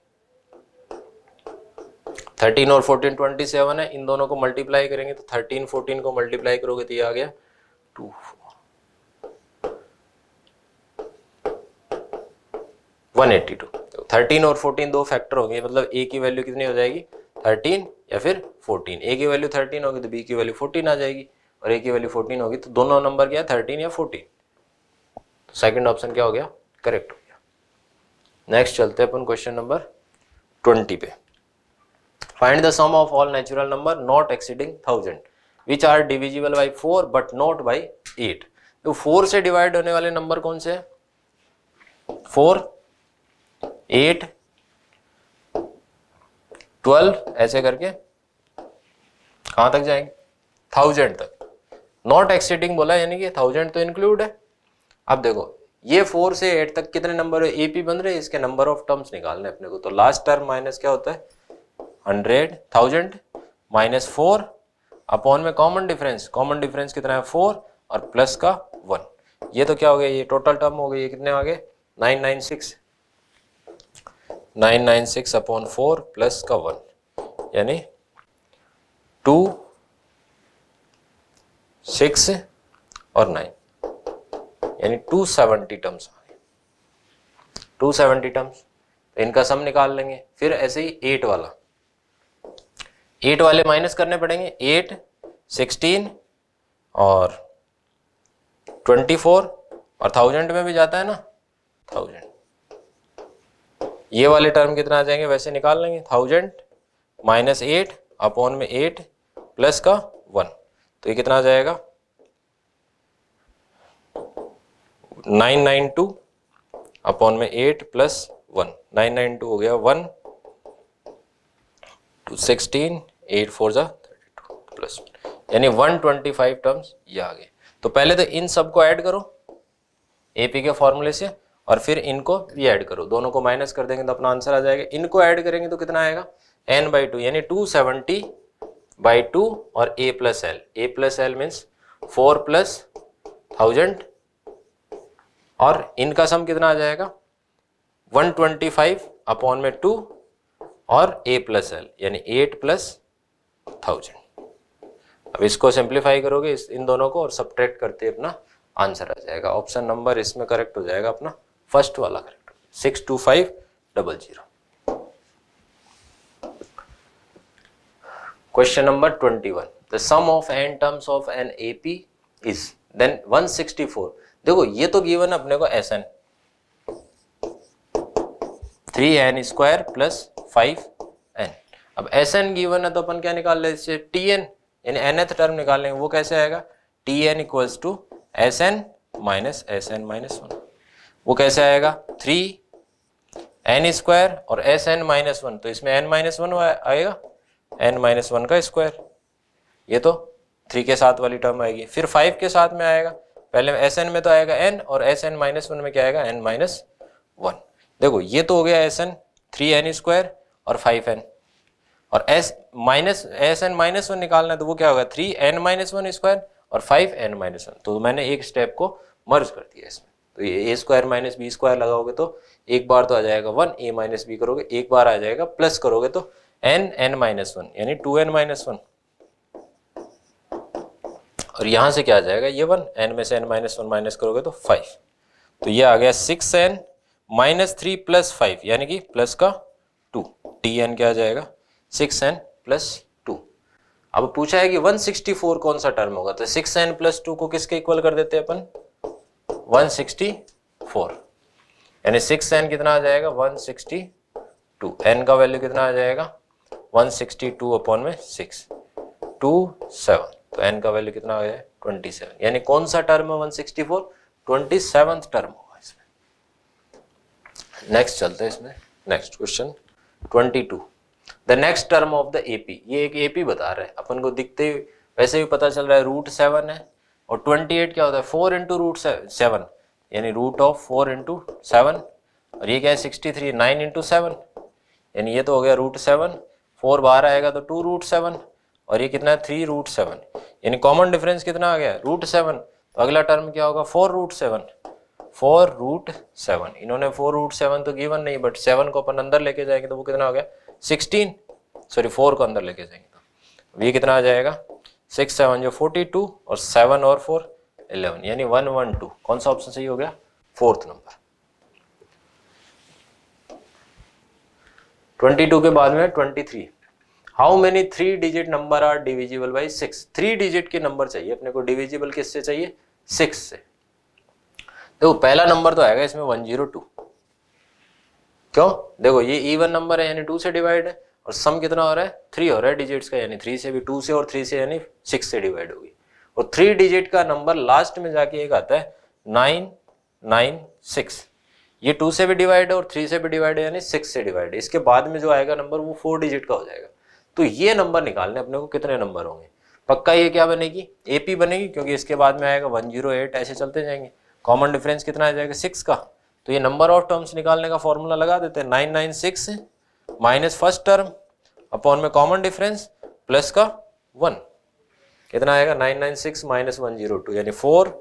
A: थर्टीन और फोर्टीन ट्वेंटी सेवन है इन दोनों को मल्टीप्लाई करेंगे तो थर्टीन फोर्टीन को मल्टीप्लाई करोगे तो ये आ गया two one eighty two thirteen और फोर्टीन दो फैक्टर होंगे मतलब ए की वैल्यू कितनी हो जाएगी थर्टीन या फिर फोर्टीन ए की वैल्यू थर्टीन होगी तो बी की वैल्यू फोर्टीन आ जाएगी और ए की वैल्यू फोर्टीन होगी तो दोनों नंबर क्या है थर्टीन या फोर्टीन सेकेंड ऑप्शन क्या हो गया करेक्ट नेक्स्ट चलते हैं अपन क्वेश्चन नंबर ट्वेंटी पे find the sum of all natural number not exceeding thousand which are divisible by four but not by eight तो फोर से डिवाइड होने वाले नंबर कौन से फोर एट ट्वेल्व ऐसे करके कहां तक जाएंगे थाउजेंड तक नॉट एक्सीडिंग बोला यानी कि थाउजेंड तो इंक्लूड है अब देखो ये फोर से एट तक कितने नंबर है ए पी बन रहे इसके नंबर ऑफ टर्म्स निकालने अपने को तो लास्ट टर्म माइनस क्या होता है hundred thousand minus four upon में कॉमन डिफरेंस कॉमन डिफरेंस कितना है फोर और प्लस का वन ये तो क्या हो गया ये टोटल टर्म हो गई ये कितने आ गए nine nine six nine nine six upon four plus का वन यानी टू सिक्स और नाइन यानी 270 सेवेंटी टर्म्स आ गए 270 टर्म्स तो इनका सम निकाल लेंगे फिर ऐसे ही एट वाला एट वाले माइनस करने पड़ेंगे एट सिक्सटीन और ट्वेंटी फोर और थाउजेंड में भी जाता है ना थाउजेंड ये वाले टर्म कितना आ जाएंगे वैसे निकाल लेंगे थाउजेंड माइनस एट अपॉन में एट प्लस का वन तो ये कितना आ जाएगा नाइन नाइन टू अपॉन में eight plus one nine nine two हो गया one two sixteen eight four जा थर्टी टू प्लस यानी वन ट्वेंटी फाइव टर्म्स ये आ गए तो पहले तो इन सब को ऐड करो एपी के फॉर्मूले से और फिर इनको ये ऐड करो दोनों को माइनस कर देंगे तो अपना आंसर आ जाएगा इनको ऐड करेंगे तो कितना आएगा एन बाई टू यानी टू सेवेंटी बाई टू और a plus l a plus l means four plus thousand और इनका सम कितना आ जाएगा 125 अपॉन में टू और ए प्लस एल यानी एट प्लस थाउजेंड अब इसको सिंप्लीफाई करोगे इस इन दोनों को और सब्ट्रैक्ट करते अपना आंसर आ जाएगा ऑप्शन नंबर इसमें करेक्ट हो जाएगा अपना फर्स्ट वाला correct six two five double zero question number twenty one the sum of n terms of an AP is then one sixty four देखो ये तो गिवन अपने को s n three n square plus five n अब s n given है तो अपन क्या निकाल लेते टी एन यानी एन एथ टर्म निकाल लेंगे वो कैसे आएगा t n equals to s n minus s n minus one वो कैसे आएगा थ्री एन स्क्वायर और एस एन माइनस वन तो इसमें एन माइनस वन आएगा एन माइनस वन का स्क्वायर ये तो थ्री के साथ वाली टर्म आएगी फिर फाइव के साथ में आएगा पहले एस एन में तो आएगा एन और एस एन माइनस वन में क्या आएगा एन माइनस वन देखो ये तो हो गया s n three n square और फाइव एन और s minus s n minus one निकालना है तो वो क्या होगा three n minus one square और फाइव एन माइनस वन तो मैंने एक स्टेप को मर्ज कर दिया इसमें तो ये a square minus b square लगाओगे तो एक बार तो आ जाएगा वन ए माइनस बी करोगे एक बार आ जाएगा प्लस करोगे तो एन एन माइनस वन यानी टू एन माइनस वन और यहाँ से क्या आ जाएगा ये वन एन में से एन माइनस वन माइनस करोगे तो फाइव तो ये आ गया six n minus three plus five यानी कि प्लस का टू टी एन क्या आ जाएगा सिक्स एन प्लस टू अब पूछा है कि वन सिक्सटी फोर कौन सा टर्म होगा तो सिक्स एन प्लस टू को किसके इक्वल कर देते अपन वन सिक्सटी फोर यानी सिक्स एन कितना आ जाएगा वन सिक्सटी टू एन का वैल्यू कितना आ जाएगा वन सिक्सटी टू अपॉन में सिक्स टू सेवन तो एन का वैल्यू कितना है ट्वेंटी सेवन यानी कौन सा टर्म है one sixty four twenty seven term होगा इसमें नेक्स्ट चलते हैं इसमें next question twenty two the next term of the AP ये एक एपी बता रहा है अपन को दिखते ही वैसे भी पता चल रहा है रूट सेवन है और ट्वेंटी एट क्या होता है फोर इंटू रूट सेवन यानी root of four into seven और ये क्या है sixty three nine into seven यानी ये तो हो गया रूट सेवन फोर बाहर आएगा तो टू रूट सेवन और ये कितना है थ्री रूट सेवन यानी कॉमन डिफरेंस कितना आ गया रूट सेवन तो अगला टर्म क्या होगा four root seven four root seven इन्होंने फोर रूट सेवन तो गिवन नहीं बट सेवन को अपन अंदर लेके जाएंगे तो वो कितना हो गया सिक्सटीन सॉरी फोर को अंदर लेके जाएंगे तो ये कितना आ जाएगा सिक्स सेवन जो फोर्टी टू और सेवन और फोर इलेवन यानी वन वन टू कौन सा ऑप्शन सही हो गया फोर्थ नंबर ट्वेंटी टू के बाद में twenty three how many three digit number are divisible by six three digit के नंबर चाहिए अपने को डिविजिबल किससे चाहिए सिक्स से देखो पहला नंबर तो आएगा इसमें वन जीरो टू क्यों देखो ये इवन नंबर है यानी टू से डिवाइड है और सम कितना हो रहा है थ्री हो रहा है डिजिट्स का यानी थ्री से भी टू से और थ्री से यानी सिक्स से डिवाइड होगी और थ्री डिजिट का नंबर लास्ट में जाके एक आता है नाइन नाइन सिक्स ये टू से भी डिवाइड है और थ्री से भी डिवाइड है यानी सिक्स से डिवाइड है इसके बाद में जो आएगा नंबर वो फोर डिजिट का हो जाएगा तो ये नंबर निकालने अपने को कितने नंबर होंगे पक्का ये क्या बनेगी ए बनेगी क्योंकि इसके बाद में आएगा वन जीरो एट ऐसे चलते जाएंगे कॉमन डिफरेंस कितना आ जाएगा सिक्स का तो ये नंबर ऑफ टर्म्स निकालने का फॉर्मूला लगा देते हैं nine nine six minus first term upon में कॉमन डिफरेंस प्लस का वन कितना आएगा nine nine six minus one zero two यानी फोर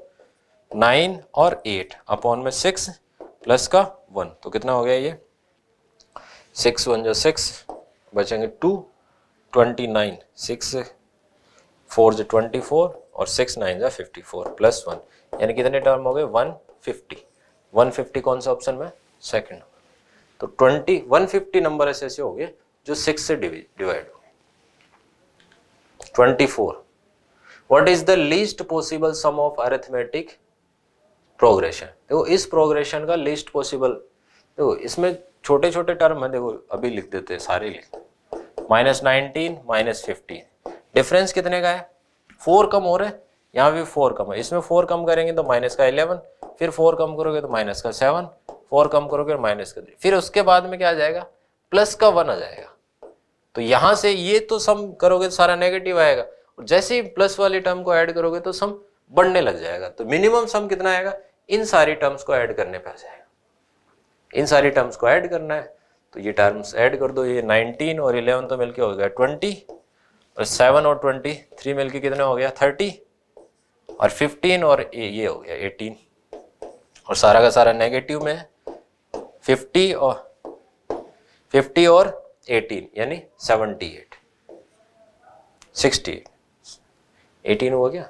A: नाइन और एट अपॉन में सिक्स प्लस का वन तो कितना हो गया ये सिक्स वन जो सिक्स बचेंगे two twenty nine six four जो ट्वेंटी फोर और सिक्स नाइन जो फिफ्टी फोर प्लस वन यानी कितने टर्म हो गए वन फिफ्टी वन फिफ्टी कौन सा ऑप्शन में सेकेंड तो ट्वेंटी वन फिफ्टी नंबर ऐसे ऐसे हो गए जो सिक्स से डिवाइड हो twenty four what is the least possible sum of arithmetic progression देखो इस प्रोग्रेशन का लीस्ट पॉसिबल देखो इसमें छोटे छोटे टर्म है देखो अभी लिख देते हैं सारे लिख minus nineteen minus fifteen difference कितने का है फोर कम हो रहा है यहाँ भी फोर कम है इसमें फोर कम करेंगे तो माइनस का इलेवन फिर फोर कम करोगे तो माइनस का सेवन फोर कम करोगे तो माइनस का थ्री फिर उसके बाद में क्या आ जाएगा प्लस का वन आ जाएगा तो यहाँ से ये तो सम करोगे तो सारा नेगेटिव आएगा और जैसे ही प्लस वाली टर्म को ऐड करोगे तो सम बढ़ने लग जाएगा तो मिनिमम सम कितना आएगा इन सारी टर्म्स को ऐड करने पर आ जाएगा इन सारी टर्म्स को ऐड करना है तो ये टर्म्स ऐड कर दो ये 19 और 11 तो मिलके हो गया 20 और 7 और 20 थ्री मिलके कितने हो गया 30 और 15 और ये हो गया 18 और सारा का सारा नेगेटिव में 50 और 50 और 18 यानी 78 68 18 हो गया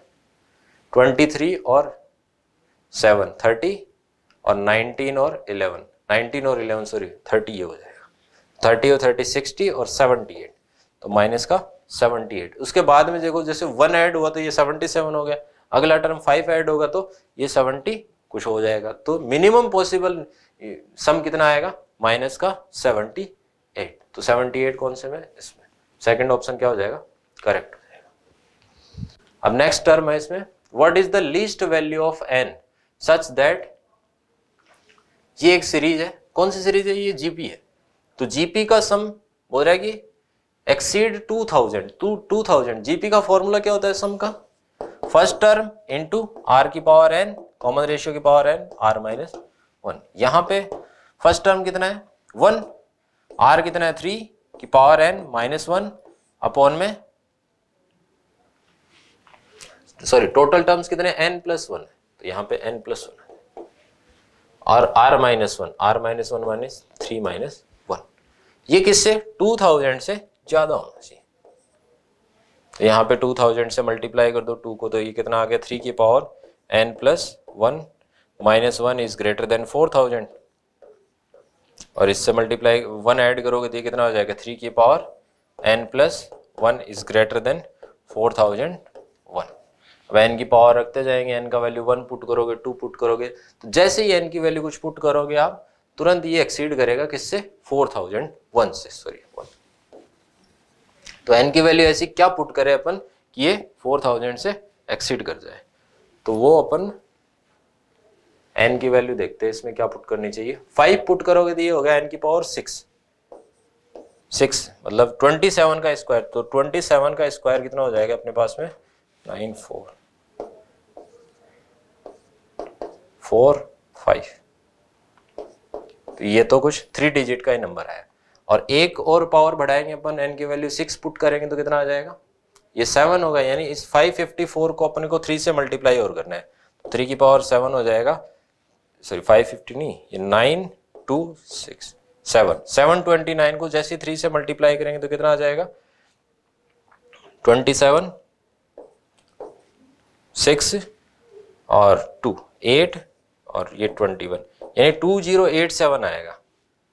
A: 23 और 7 30 और 19 और 11 19 और 11 सॉरी 30 ये हो जाए थर्टी और थर्टी सिक्सटी और सेवनटी एट तो माइनस का सेवनटी एट उसके बाद में देखो जैसे वन ऐड हुआ तो ये सेवनटी सेवन हो गया अगला टर्म फाइव ऐड होगा तो ये सेवनटी कुछ हो जाएगा तो मिनिमम पॉसिबल सम कितना आएगा माइनस का सेवनटी एट तो सेवनटी एट कौन से में इसमें सेकेंड ऑप्शन क्या हो जाएगा करेक्ट हो जाएगा अब नेक्स्ट टर्म है इसमें what is the least value of n such that ये एक सीरीज है कौन सी सीरीज है ये जीपी है तो जीपी का सम हो जाएगी exceed two thousand two two thousand GP का फॉर्मूला क्या होता है सम का फर्स्ट टर्म टू आर की पावर एन कॉमन रेशियो की power n r minus one यहां पे फर्स्ट टर्म कितना है वन आर कितना है थ्री की power n minus one upon में सॉरी टोटल टर्म्स कितने एन प्लस वन तो यहां पे एन प्लस वन
D: और r minus
A: one r minus one minus three minus ये किससे 2000 से ज़्यादा होना चाहिए तो यहाँ पे 2000 से मल्टीप्लाई कर दो 2 को तो ये कितना आ गया 3 की power n plus one minus one is greater than four और इससे मल्टीप्लाई वन ऐड करोगे तो ये कितना हो जाएगा थ्री की power N plus one is greater than four thousand one अब एन की पावर रखते जाएंगे एन का वैल्यू वन पुट करोगे टू पुट करोगे तो जैसे ही एन की वैल्यू कुछ पुट करोगे आप तुरंत ये एक्सीड करेगा किससे 4001 से सॉरी वन तो एन की वैल्यू ऐसी क्या पुट करें अपन कि ये 4000 से एक्सीड कर जाए तो वो अपन एन की वैल्यू देखते हैं इसमें क्या पुट करनी चाहिए फाइव पुट करोगे तो ये हो गया एन की पावर सिक्स सिक्स मतलब ट्वेंटी सेवन का स्क्वायर तो ट्वेंटी सेवन का स्क्वायर कितना हो जाएगा अपने पास में नाइन फोर फोर फाइव तो ये तो कुछ थ्री डिजिट का ही नंबर आया और एक और पावर बढ़ाएंगे अपन एन की वैल्यू सिक्स पुट करेंगे तो कितना आ जाएगा ये सेवन होगा यानी इस फाइव फिफ्टी फोर को अपने को थ्री से मल्टीप्लाई और करना है थ्री की पावर सेवन हो जाएगा सॉरी फाइव फिफ्टी नहीं ये nine two six seven seven twenty nine को जैसे थ्री से मल्टीप्लाई करेंगे तो कितना आ जाएगा ट्वेंटी सेवन सिक्स और टू एट और ये ट्वेंटी वन यानी टू जीरो एट सेवन आएगा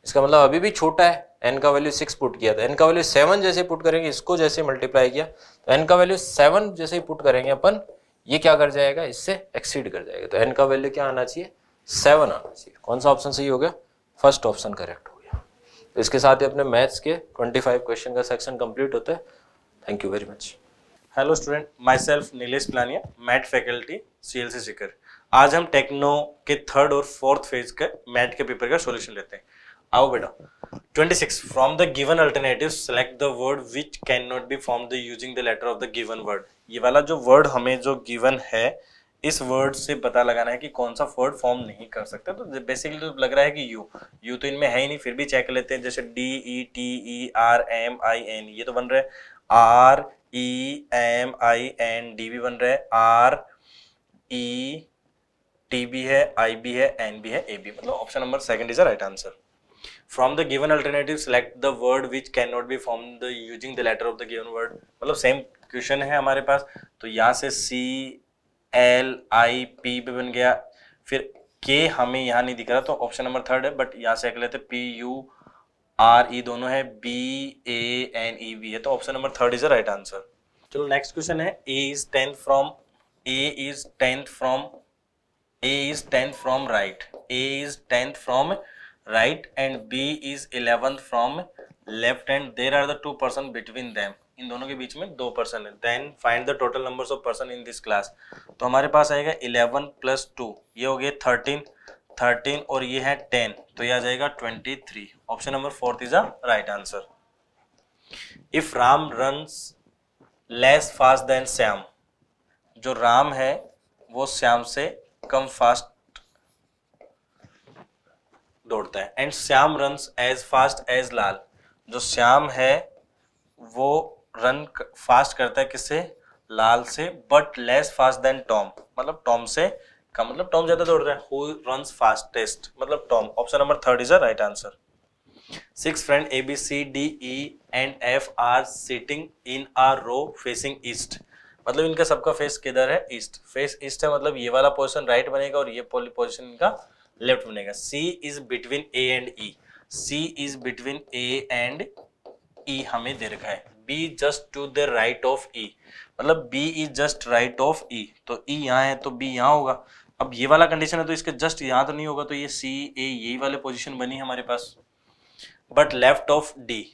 A: इसका मतलब अभी भी छोटा है एन का वैल्यू सिक्स पुट किया था तो एन का वैल्यू सेवन जैसे पुट करेंगे इसको जैसे मल्टीप्लाई किया तो एन का वैल्यू सेवन जैसे ही पुट करेंगे अपन ये क्या कर जाएगा इससे एक्सीड कर जाएगा तो एन का वैल्यू क्या आना चाहिए सेवन आना चाहिए कौन सा ऑप्शन सही हो गया फर्स्ट ऑप्शन करेक्ट हो गया तो इसके साथ ही अपने मैथ्स के फाइव क्वेश्चन का सेक्शन कंप्लीट होता है thank you very much
E: hello student my self Nilesh Planiya math faculty C L C Sikar आज हम टेक्नो के थर्ड और फोर्थ फेज के मैट के पेपर का सॉल्यूशन लेते हैं आओ बेटा 26 from the given alternative select the word which can not be form the using the letter of the given word ये वाला जो वर्ड हमें जो गिवन है इस वर्ड से पता लगाना है कि कौन सा वर्ड फॉर्म नहीं कर सकता तो बेसिकली तो लग रहा है कि यू यू तो इनमें है ही नहीं फिर भी चेक लेते हैं जैसे D E T E R M I N ये तो बन रहा है R E M I N D भी बन रहा है R E e, T B है आई बी है एन बी है ए बी मतलब option number second is the right answer from the given alternative select the word which can not be from the using the letter of the given word मतलब same question है हमारे पास तो यहाँ से C L I P भी बन गया फिर के हमें यहाँ नहीं दिख रहा तो ऑप्शन नंबर थर्ड है बट यहाँ से कह लेते पी यू आर ई दोनों है B A N E V है तो option number third is the right answer चलो नेक्स्ट क्वेश्चन है A is tenth from A is tenth from A is tenth from right A is tenth from right and B is 11th from left and there are the two person between them इन दोनों के बीच में दो person है then find the total number of person in this class तो हमारे पास आएगा इलेवन प्लस टू ये हो गए थर्टीन थर्टीन और ये है टेन तो ये आ जाएगा twenty three option number fourth is a right answer if Ram run less fast than Shyam जो राम है वो श्याम से कम फास्ट दौड़ता है and Shyam run as fast as Lal जो श्याम है वो रन फास्ट करता है किससे लाल से but less fast than Tom मतलब टॉम से कम मतलब टॉम ज्यादा दौड़ रहा है हु रन फास्टेस्ट मतलब Tom option number third is a right answer six friend A B C D E and F are sitting in a row facing east मतलब इनका सबका फेस किधर है ईस्ट फेस ईस्ट है मतलब ये वाला पोजिशन राइट बनेगा और ये पोजिशन इनका लेफ्ट बनेगा C is between A and E C is between A and E हमें दे रखा है B just to the right of E मतलब B is just right of E तो ई e यहाँ है तो बी यहाँ होगा अब ये वाला कंडीशन है तो इसके जस्ट यहाँ तो नहीं होगा तो ये सी ए ये वाले पोजिशन बनी हमारे पास but left of D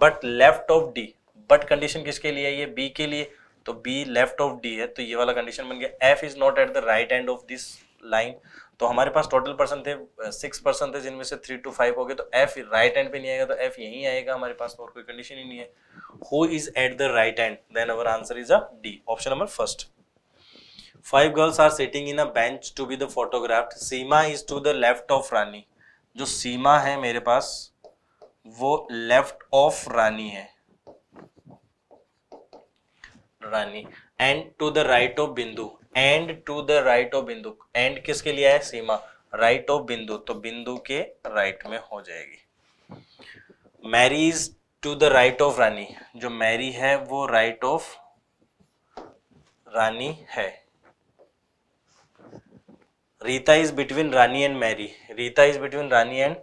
E: but left of D but condition किसके लिए है ये बी के लिए तो बी लेफ्ट ऑफ डी है तो ये वाला कंडीशन बन गया F is not at the right end of this line तो हमारे पास टोटल पर्सन थे सिक्स पर्सन थे जिनमें से थ्री टू फाइव हो गए तो एफ राइट एंड पे नहीं आएगा तो एफ यहीं आएगा हमारे पास और कोई कंडीशन ही नहीं है who is at the right end then our answer is a D option number first five girls are sitting in a bench to be the photographed Seema is to the left of Rani जो सीमा है मेरे पास वो left of Rani है Rani and to the right of Bindu and to the right of Bindu and किसके लिए है सीमा right of बिंदु तो बिंदु के राइट में हो जाएगी Mary's to the right of Rani जो मैरी है वो राइट ऑफ रानी है Rita is between Rani and Mary Rita is between Rani and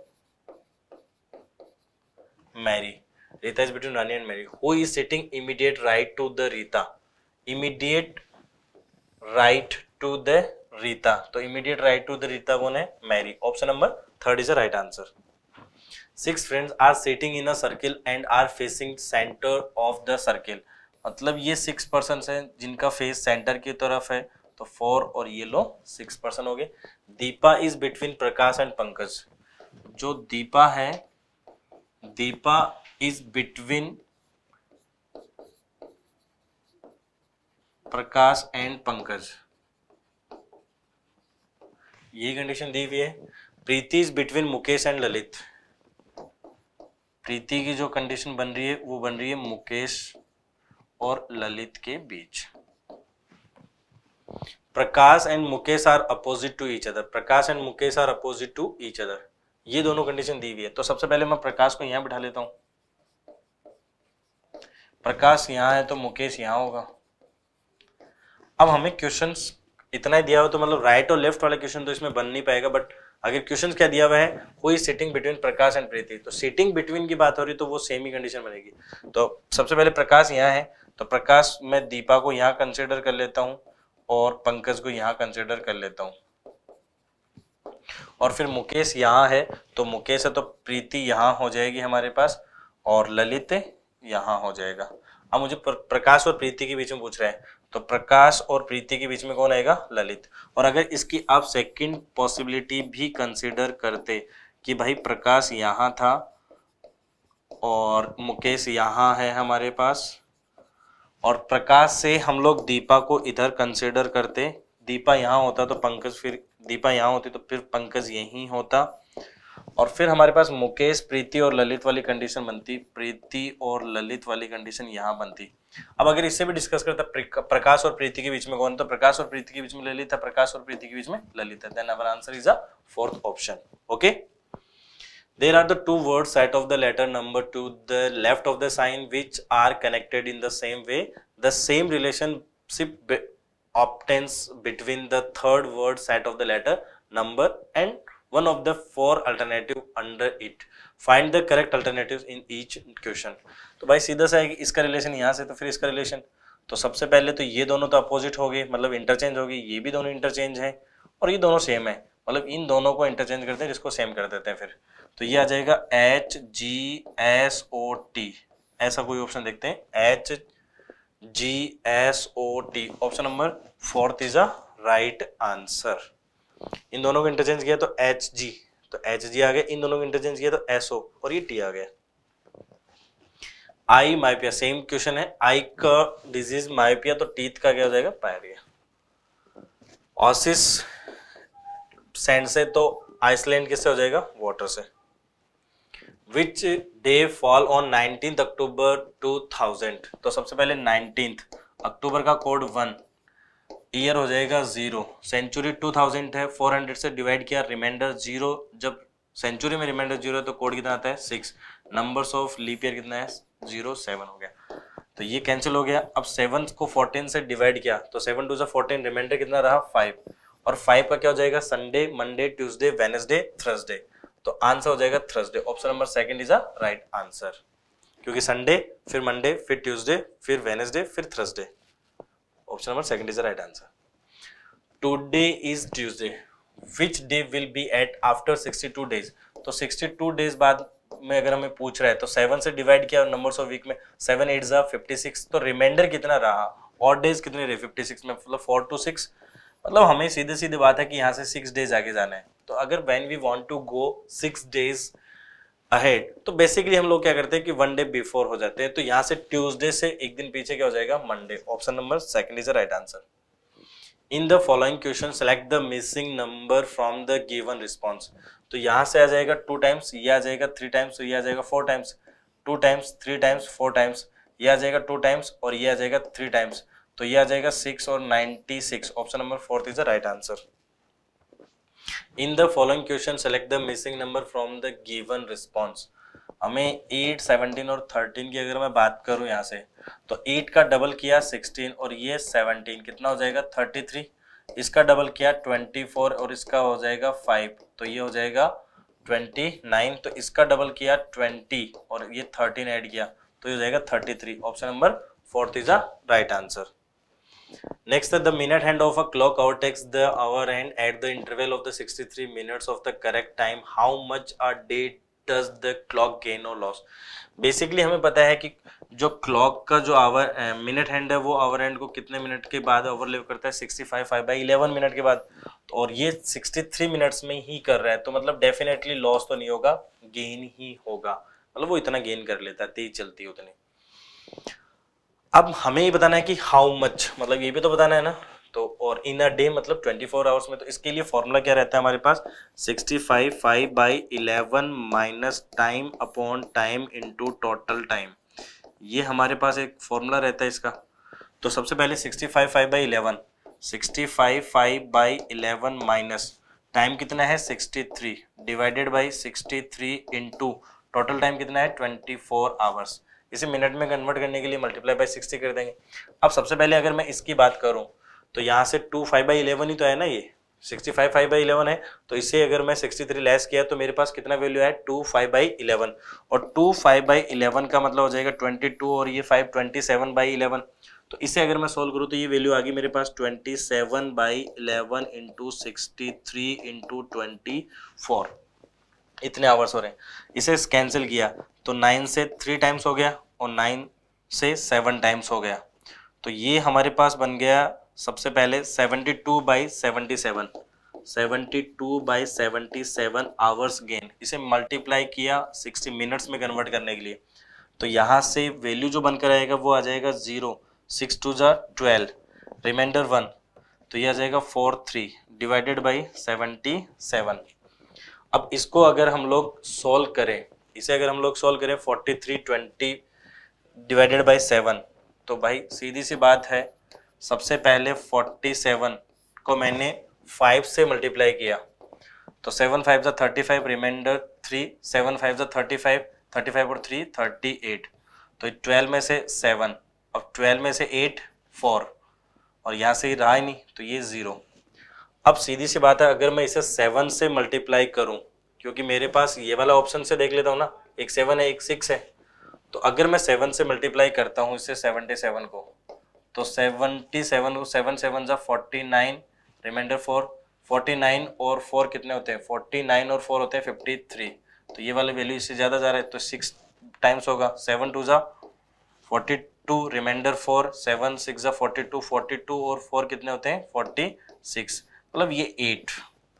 E: Mary Rita is between Rani and Mary. Who is sitting immediate right to the Rita? Immediate right to the Rita. So immediate right to the Rita one is Mary. Option number third is the right answer. Six friends are sitting in a circle and are facing center of the circle. मतलब ये six person हैं जिनका face centre की तरफ है तो four और ये लो सिक्स पर्सन हो गए Deepa is between Prakash and Pankaj जो दीपा है Deepa is between Prakash and Pankaj ये कंडीशन दी हुई है Preeti is between Mukesh and Lalit Preeti की जो कंडीशन बन रही है वो बन रही है मुकेश और ललित के बीच Prakash and Mukesh are opposite to each other Prakash and Mukesh are opposite to each other ये दोनों कंडीशन दी हुई है तो सबसे पहले मैं प्रकाश को यहां बिठा लेता हूं प्रकाश यहाँ है तो मुकेश यहाँ होगा अब हमें क्वेश्चन इतना ही दिया हुआ तो मतलब राइट और लेफ्ट वाले क्वेश्चन तो इसमें बन नहीं पाएगा बट अगर क्वेश्चन क्या दिया हुआ है कोई is sitting between Prakash and Preeti तो सिटिंग बिटवीन की बात हो रही तो वो सेम ही कंडीशन बनेगी तो सबसे पहले प्रकाश यहाँ है तो प्रकाश मैं दीपा को यहाँ कंसिडर कर लेता हूँ और पंकज को यहाँ कंसिडर कर लेता हूँ और फिर मुकेश यहाँ है तो मुकेश है तो प्रीति यहाँ हो जाएगी हमारे पास और ललित यहाँ हो जाएगा अब मुझे प्र, प्रकाश और प्रीति के बीच में पूछ रहे हैं तो प्रकाश और प्रीति के बीच में कौन आएगा ललित और अगर इसकी आप सेकंड पॉसिबिलिटी भी कंसिडर करते कि भाई प्रकाश यहाँ था और मुकेश यहाँ है हमारे पास और प्रकाश से हम लोग दीपा को इधर कंसिडर करते दीपा यहाँ होता तो पंकज फिर दीपा यहाँ होती तो फिर पंकज यहीं होता और फिर हमारे पास मुकेश प्रीति और ललित वाली कंडीशन बनती प्रीति और ललित वाली कंडीशन यहाँ बनती अब अगर इससे भी डिस्कस करता प्रकाश और प्रीति के बीच में कौन तो प्रकाश और प्रीति के बीच में ललित है प्रकाश और प्रीति के बीच में ललित है then our answer is a fourth option okay there are the two words set of the letter number to the left of the sign which are connected in the same way the same relationship be obtains between the third word set of the letter number and one of the four alternative under it find the correct alternative in each question तो भाई सीधा सा है कि इसका relation यहाँ से तो फिर इसका रिलेशन तो सबसे पहले तो ये दोनों तो अपोजिट हो गए मतलब इंटरचेंज होगी ये भी दोनों इंटरचेंज हैं और ये दोनों सेम है मतलब इन दोनों को इंटरचेंज करते हैं जिसको सेम कर देते हैं फिर तो ये आ जाएगा H G S O T ऐसा कोई ऑप्शन देखते हैं H G S O T option number fourth is a right answer इन दोनों का इंटरचेंज किया तो एच जी तो एच जी आ गया इन दोनों का इंटरचेंज किया तो एस ओ और ये टी आ गया आई माइपिया सेम क्वेश्चन है आई का डिजीज माइपिया तो टीथ का क्या हो जाएगा पायरिया ऑसिस सैंड से तो आइसलैंड किससे हो जाएगा वाटर से which day fall on nineteen October two thousand तो सबसे पहले नाइनटीन अक्टूबर का कोड वन ईयर हो जाएगा जीरो सेंचुरी टू थाउजेंड है फोर हंड्रेड से डिवाइड किया रिमाइंडर जीरो जब सेंचुरी में रिमाइंडर जीरो है तो कोड कितना आता है six numbers of leap year कितना है जीरो सेवन हो गया तो ये कैंसिल हो गया अब सेवन को फोर्टीन से डिवाइड किया तो सेवन टू से फोर्टीन रिमाइंडर कितना रहा फाइव और फाइव का क्या हो जाएगा Sunday Monday Tuesday Wednesday Thursday तो आंसर हो जाएगा Thursday option number second is a right answer क्योंकि संडे फिर मंडे फिर ट्यूसडे फिर वेनेसडे फिर Thursday Option number second is the right answer. Today is Tuesday. Which day will be at after 62 days तो 62 days बाद में अगर हमें पूछ रहा है तो सेवन से डिवाइड किया नंबर ऑफ वीक में सेवन एट ज़ा फिफ्टी सिक्स तो रिमाइंडर कितना रहा और डेज कितने रहे फिफ्टी सिक्स में मतलब फोर टू सिक्स मतलब हमें सीधे सीधे बात है कि यहाँ से सिक्स डेज आगे जाना है तो अगर when we want to go six days ahead तो बेसिकली हम लोग क्या करते हैं कि वन डे बिफोर हो जाते हैं तो यहाँ से ट्यूजडे से एक दिन पीछे क्या हो जाएगा Monday option number second is the right answer in the following question select the missing number from the given response तो यहाँ से आ जाएगा टू टाइम्स ये आ जाएगा थ्री टाइम्स ये आ जाएगा four times two times three times four times ये आ जाएगा टू टाइम्स और ये आ जाएगा थ्री टाइम्स तो ये आ जाएगा सिक्स और ninety six option number fourth is the right answer in the following question select the missing number from the given response हमें एट सेवनटीन और थर्टीन की अगर मैं बात करूं यहाँ से तो एट का डबल किया सिक्सटीन और ये सेवनटीन कितना हो जाएगा थर्टी थ्री इसका डबल किया ट्वेंटी फोर और इसका हो जाएगा फाइव तो ये हो जाएगा ट्वेंटी नाइन तो इसका डबल किया ट्वेंटी और ये थर्टीन ऐड किया तो ये हो जाएगा thirty three option number fourth is the right answer Next, the minute hand of a clock overtakes the hour hand at the interval of the 63 minutes of the correct time. How much a day does the clock gain or loss? Basically हमें पता है कि जो clock का जो our minute hand है वो our hand को कितने मिनट के बाद ओवरलेव करता है 65 five five by eleven minute के बाद और ये 63 मिनट्स में ही कर रहा है तो मतलब डेफिनेटली लॉस तो नहीं होगा गेन ही होगा मतलब वो इतना गेन कर लेता है तेज चलती है उतनी अब हमें ये बताना है कि हाउ मच मतलब ये भी तो बताना है ना तो और इन अ डे मतलब 24 फोर आवर्स में तो इसके लिए फॉर्मूला क्या रहता है हमारे पास 65 five five by eleven minus time upon time into total time ये हमारे पास एक फॉर्मूला रहता है इसका तो सबसे पहले 65 five five by eleven sixty five five by eleven minus time कितना है 63 divided by 63 into total time कितना है 24 आवर्स इसे मिनट में कन्वर्ट करने के लिए मल्टीप्लाई बाई सिक्सटी कर देंगे अब सबसे पहले अगर मैं इसकी बात करूँ तो यहाँ से टू फाइव बाई इलेवन ही तो है ना ये sixty five five by eleven है तो इसे अगर मैं सिक्सटी थ्री लेस किया तो मेरे पास कितना वैल्यू है टू फाइव बाई इलेवन और टू फाइव बाई इलेवन का मतलब हो जाएगा ट्वेंटी टू और ये five twenty seven by eleven तो इसे अगर मैं सोल्व करूँ तो ये वैल्यू आ गई मेरे पास twenty seven by eleven into sixty three into twenty four इतने आवर्स हो रहे हैं इसे कैंसिल किया तो नाइन से थ्री टाइम्स हो गया और नाइन से सेवन टाइम्स हो गया तो ये हमारे पास बन गया सबसे पहले seventy two by seventy seven seventy two by seventy seven hours gain इसे मल्टीप्लाई किया सिक्सटी मिनट्स में कन्वर्ट करने के लिए तो यहाँ से वैल्यू जो बनकर आएगा वो आ जाएगा ज़ीरो सिक्स टू जार ट्वेल्व रिमाइंडर वन तो ये आ जाएगा four three divided by seventy seven अब इसको अगर हम लोग सॉल्व करें इसे अगर हम लोग सॉल्व करें forty three twenty divided by seven तो भाई सीधी सी बात है सबसे पहले फोर्टी सेवन को मैंने फाइव से मल्टीप्लाई किया तो सेवन फाइव ज़ा thirty five reminder three seven five ज़ा थर्टी फाइव थर्टी फाइव और थ्री थर्टी एट तो ट्वेल्व में से सेवन अब ट्वेल्व में से एट फोर और यहाँ से ही रहा ही नहीं तो ये ज़ीरो अब सीधी सी बात है अगर मैं इसे सेवन से मल्टीप्लाई करूँ क्योंकि मेरे पास ये वाला ऑप्शन से देख लेता हूँ ना एक सेवन है एक सिक्स है तो अगर मैं सेवन से मल्टीप्लाई करता हूँ इससे सेवनटी सेवन को तो सेवनटी सेवन को सेवन सेवन जब forty nine reminder four forty nine और फोर कितने होते हैं फोर्टी नाइन और फोर होते हैं फिफ्टी थ्री तो ये वाले वैल्यू इससे ज़्यादा जा रहे हैं तो सिक्स टाइम्स होगा सेवन टू ज़ा forty two reminder four seven six ज़ा फोर्टी टू फोर्टी टू और फोर कितने होते हैं फोर्टी सिक्स मतलब ये एट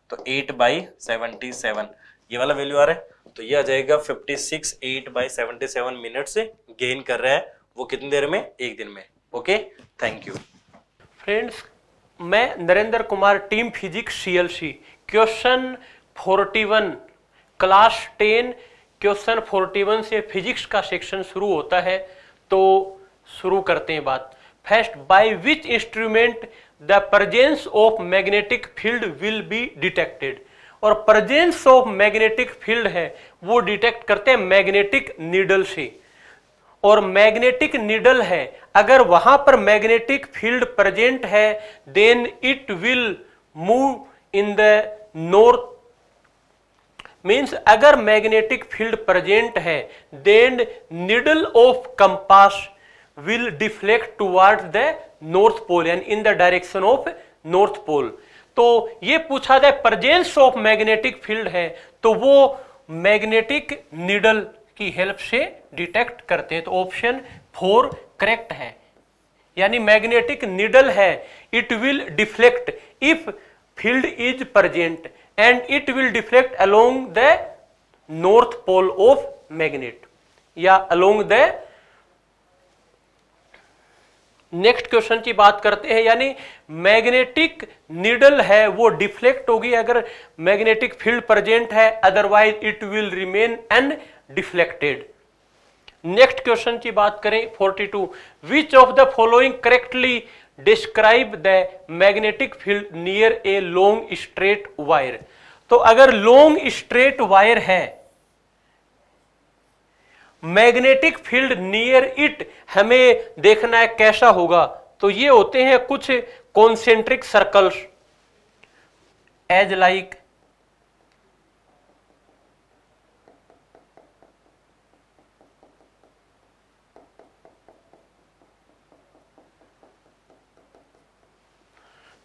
E: तो एट बाई सेवेंटी सेवन ये वाला वैल्यू आ रहा है तो ये आ जाएगा fifty six eight by seventy seven minute से गेन कर रहा है वो कितनी देर में एक दिन में ओके थैंक यू फ्रेंड्स
B: मैं नरेंद्र कुमार टीम फिजिक्स सी क्वेश्चन 41 क्लास 10 क्वेश्चन 41 से फिजिक्स का सेक्शन शुरू होता है तो शुरू करते हैं बात first by which instrument the presence of magnetic field will be detected और प्रजेंस ऑफ मैग्नेटिक फील्ड है वो डिटेक्ट करते हैं मैग्नेटिक नीडल से और मैग्नेटिक नीडल है अगर वहां पर मैग्नेटिक फील्ड प्रेजेंट है then it will move in the north means अगर मैग्नेटिक फील्ड प्रेजेंट है then needle of compass will deflect towards the north pole and in the direction of north pole तो ये पूछा जाए presence of magnetic field है तो वो magnetic needle की हेल्प से डिटेक्ट करते हैं तो ऑप्शन फोर करेक्ट है यानी मैग्नेटिक नीडल है it will deflect if field is present and it will deflect along the north pole of magnet या अलोंग द नेक्स्ट क्वेश्चन की बात करते हैं यानी मैग्नेटिक नीडल है वो डिफ्लेक्ट होगी अगर मैग्नेटिक फील्ड प्रेजेंट है otherwise it will remain undeflected next question की बात करें 42 which of the following correctly describe the magnetic field near a long straight wire तो अगर लॉन्ग स्ट्रेट वायर है मैग्नेटिक फील्ड नियर इट हमें देखना है कैसा होगा तो ये होते हैं कुछ कॉन्सेंट्रिक सर्कल्स एज लाइक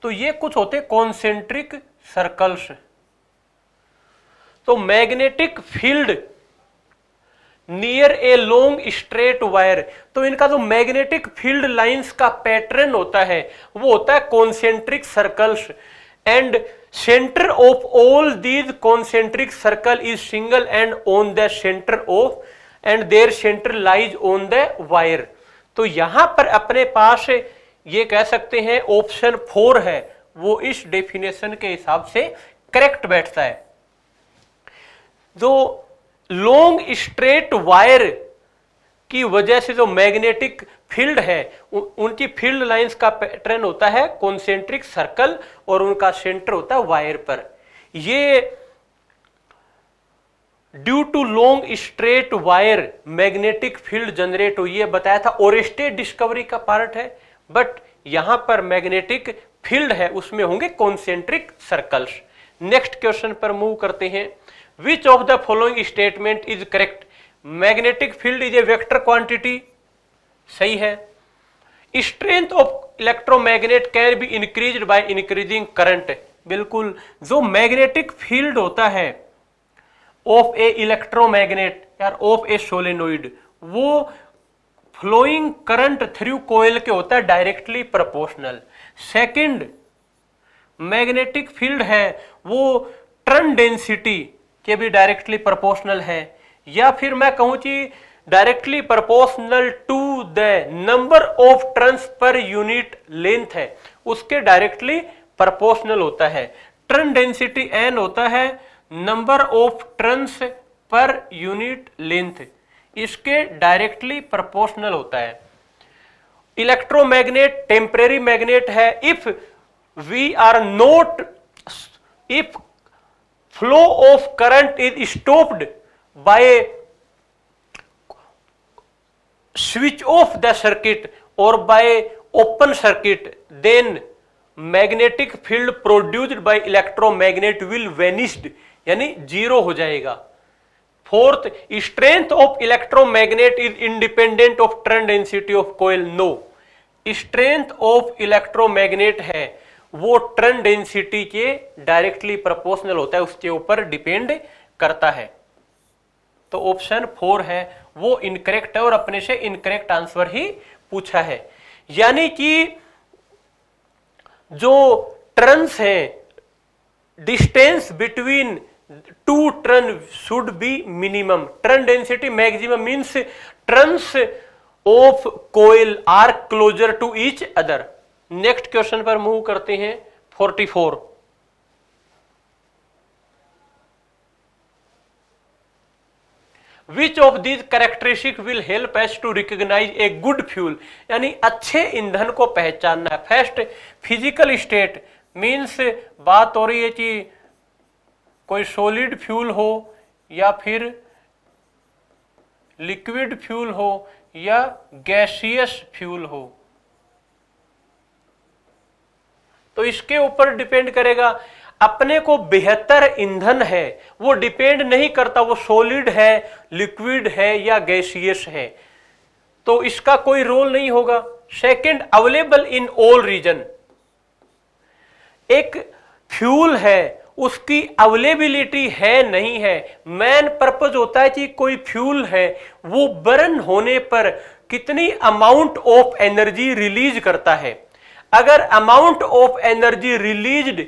B: तो ये कुछ होते कॉन्सेंट्रिक सर्कल्स तो magnetic field near a long straight wire तो इनका जो मैग्नेटिक फील्ड लाइंस का पैटर्न होता है वो होता है concentric circles and centre of all these concentric circle is single and on the centre of and their centre lies on the wire तो यहां पर अपने पास ये कह सकते हैं ऑप्शन फोर है वो इस डेफिनेशन के हिसाब से करेक्ट बैठता है जो लॉन्ग स्ट्रेट वायर की वजह से जो मैग्नेटिक फील्ड है उनकी फील्ड लाइंस का पैटर्न होता है कॉन्सेंट्रिक सर्कल और उनका सेंटर होता है वायर पर ये due to long straight wire magnetic field generate हुई है बताया था ओरेस्टे डिस्कवरी का पार्ट है बट यहां पर मैग्नेटिक फील्ड है उसमें होंगे कॉन्सेंट्रिक सर्कल्स नेक्स्ट क्वेश्चन पर मूव करते हैं which of the following statement is correct magnetic field is a vector quantity सही है strength of electromagnet can be increase by increasing current बिल्कुल जो मैग्नेटिक फील्ड होता है ऑफ ए इलेक्ट्रोमैग्नेट यार ऑफ ए सोलेनोइड वो फ्लोइंग करंट थ्रू कोयल के होता है directly proportional second magnetic field है वो टर्न डेंसिटी के भी डायरेक्टली प्रोपोर्शनल है या फिर मैं कहूं कि directly proportional to the number of turns per unit length है उसके डायरेक्टली प्रोपोर्शनल होता है टर्न डेंसिटी एन होता है number of turns per unit length इसके डायरेक्टली प्रोपोर्शनल होता है इलेक्ट्रोमैग्नेट टेम्परेरी मैग्नेट है if we are note if flow of current is stopped by switch off the circuit और by open circuit then magnetic field produced by electromagnet will vanished यानी zero हो जाएगा fourth strength of electromagnet is independent of turn density of coil no strength of electromagnet है वो turn density के directly proportional होता है उसके ऊपर डिपेंड करता है तो ऑप्शन फोर है वो इनकरेक्ट है और अपने से इनकरेक्ट आंसर ही पूछा है यानी कि जो ट्रंस है distance between two turn should be minimum turn density maximum means turns of coil are closer to each other next question पर मूव करते हैं 44 which of these characteristic will help us to recognise a good fuel यानी अच्छे ईंधन को पहचानना है first physical state means बात हो रही है कि कोई सॉलिड फ्यूल हो या फिर लिक्विड फ्यूल हो या गैसियस फ्यूल हो तो इसके ऊपर डिपेंड करेगा अपने को बेहतर ईंधन है वो डिपेंड नहीं करता वो सॉलिड है लिक्विड है या गैसियस है तो इसका कोई रोल नहीं होगा second available in all region एक फ्यूल है उसकी अवेलेबिलिटी है नहीं है मेन पर्पज होता है कि कोई फ्यूल है वो बर्न होने पर कितनी अमाउंट ऑफ एनर्जी रिलीज करता है अगर amount of energy release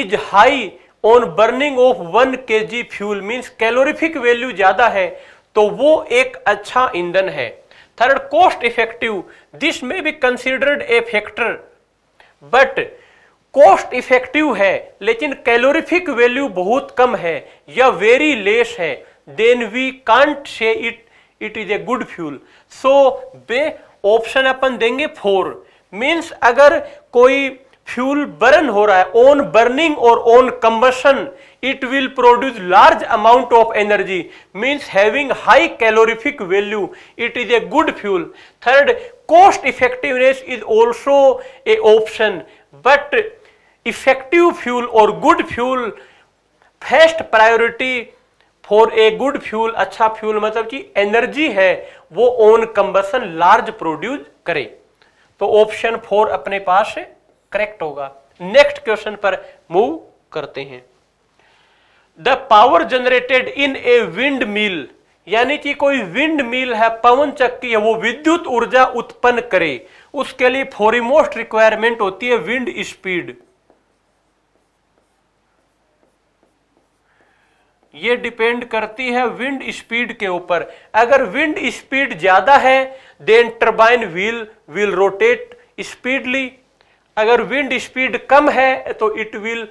B: is high on burning of one K G fuel means calorific value ज्यादा है तो वो एक अच्छा ईंधन है थर्ड कॉस्ट इफेक्टिव दिस में भी considered a factor but cost effective है लेकिन कैलोरीफिक वैल्यू बहुत कम है या वेरी लेस है then we can't say it it is a good fuel so बे ऑप्शन अपन देंगे फोर मीन्स अगर कोई फ्यूल बर्न हो रहा है ऑन बर्निंग और on combustion it will produce large amount of energy means having high calorific value it is a good fuel third cost effectiveness is also a option but effective fuel और good fuel first priority for a good fuel अच्छा fuel मतलब कि energy है वो on combustion large produce करे तो option four अपने पास करेक्ट होगा नेक्स्ट क्वेश्चन पर मूव करते हैं the power generated in a windmill यानी कि कोई विंड मिल है पवन चक्की है वो विद्युत ऊर्जा उत्पन्न करे उसके लिए फॉरीमोस्ट रिक्वायरमेंट होती है विंड स्पीड ये डिपेंड करती है विंड स्पीड के ऊपर अगर विंड स्पीड ज्यादा है then turbine wheel will rotate speedily अगर विंड स्पीड कम है तो इट विल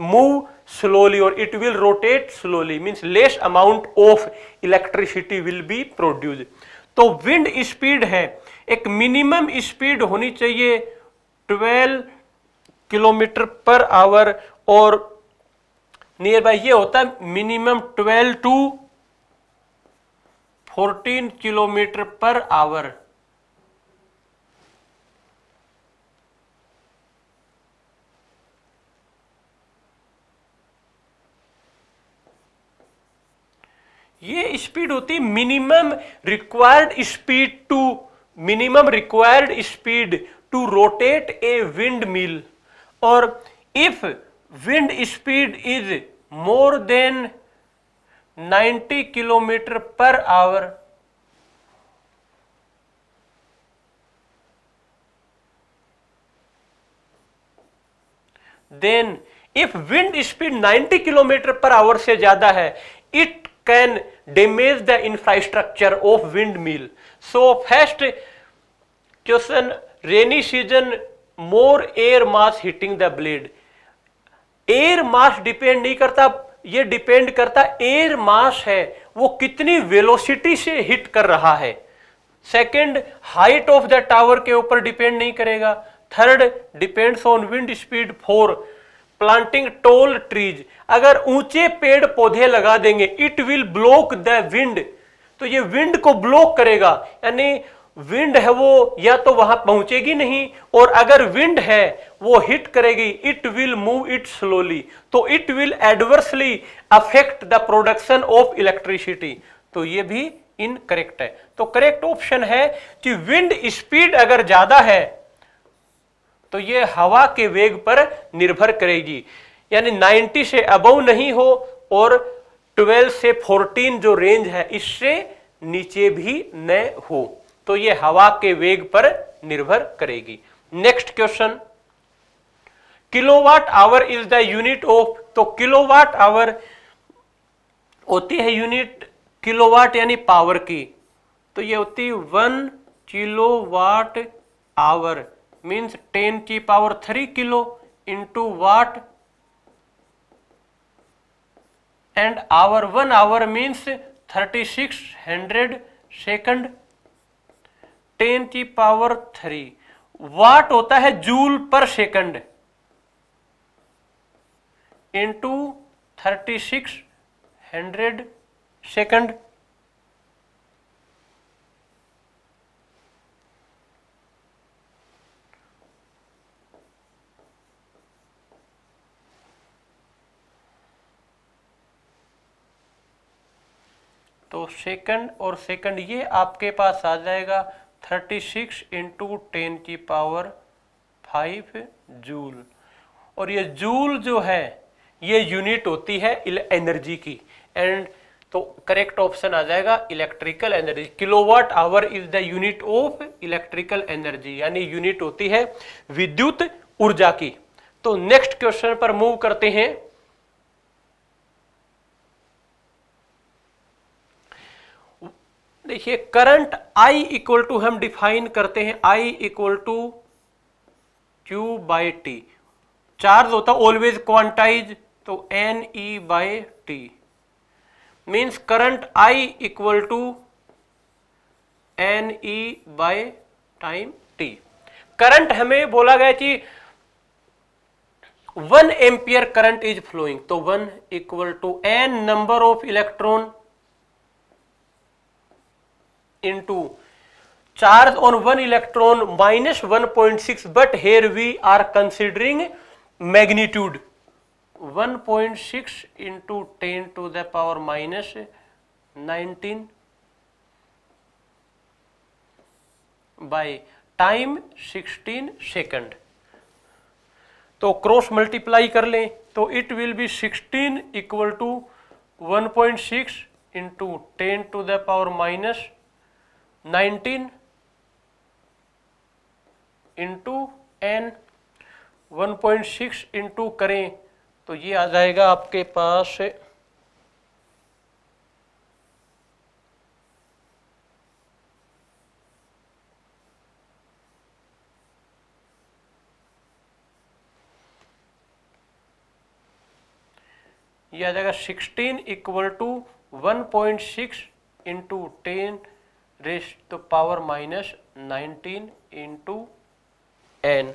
B: मूव स्लोली और it will rotate slowly means less amount of electricity will be produce तो विंड स्पीड है एक मिनिमम स्पीड होनी चाहिए 12 किलोमीटर पर आवर और नियर बाय ये होता है minimum 12 to 14 kilometre per hour ये स्पीड होती minimum required speed to minimum required speed to rotate a windmill और if wind speed is more than 90 kilometre per hour then if wind speed 90 kilometre per hour से ज्यादा है it can damage the infrastructure of windmill so first question rainy season more air mass hitting the blade air mass depend नहीं करता ये depend करता air mass है वो कितनी वेलोसिटी से हिट कर रहा है second height of the tower के ऊपर डिपेंड नहीं करेगा third depends on wind speed four planting tall trees अगर ऊंचे पेड़ पौधे लगा देंगे it will block the wind तो ये विंड को ब्लॉक करेगा यानी विंड है वो या तो वहां पहुंचेगी नहीं और अगर विंड है वो हिट करेगी it will move it slowly तो it will adversely affect the production of electricity तो ये भी इनकरेक्ट है तो करेक्ट ऑप्शन है कि विंड स्पीड अगर ज्यादा है तो ये हवा के वेग पर निर्भर करेगी यानी 90 से अबव नहीं हो और 12 से 14 जो रेंज है इससे नीचे भी न हो तो ये हवा के वेग पर निर्भर करेगी next question kilowatt hour is the unit of तो किलोवाट आवर होती है यूनिट किलोवाट यानी पावर की तो ये होती है one kilowatt hour means ten की power three kilo into watt and hour one hour means thirty six hundred second ten की पावर थ्री वाट होता है joule per second into thirty six hundred second तो second और second ये आपके पास आ जाएगा थर्टी सिक्स इंटू टेन की पावर फाइव जूल और ये जूल जो है ये यूनिट होती है एनर्जी की एंड तो करेक्ट ऑप्शन आ जाएगा electrical energy kilowatt hour is the unit of electrical energy यानी यूनिट होती है विद्युत ऊर्जा की तो नेक्स्ट क्वेश्चन पर मूव करते हैं देखिए करंट I इक्वल टू हम डिफाइन करते हैं I equal to Q by T charge होता ऑलवेज क्वांटाइज तो N E by T means current I equal to N E by time T current हमें बोला गया कि one ampere current is flowing तो one equal to N number of electron into charge on one electron minus one point six but here we are considering magnitude one point six into ten to the power minus nineteen by time sixteen second तो cross multiply कर लें तो it will be sixteen equal to one point six into ten to the power minus nineteen into N one point six into करें तो ये आ जाएगा आपके पास ये आ जाएगा sixteen equal to one point six into ten raise to power minus nineteen into N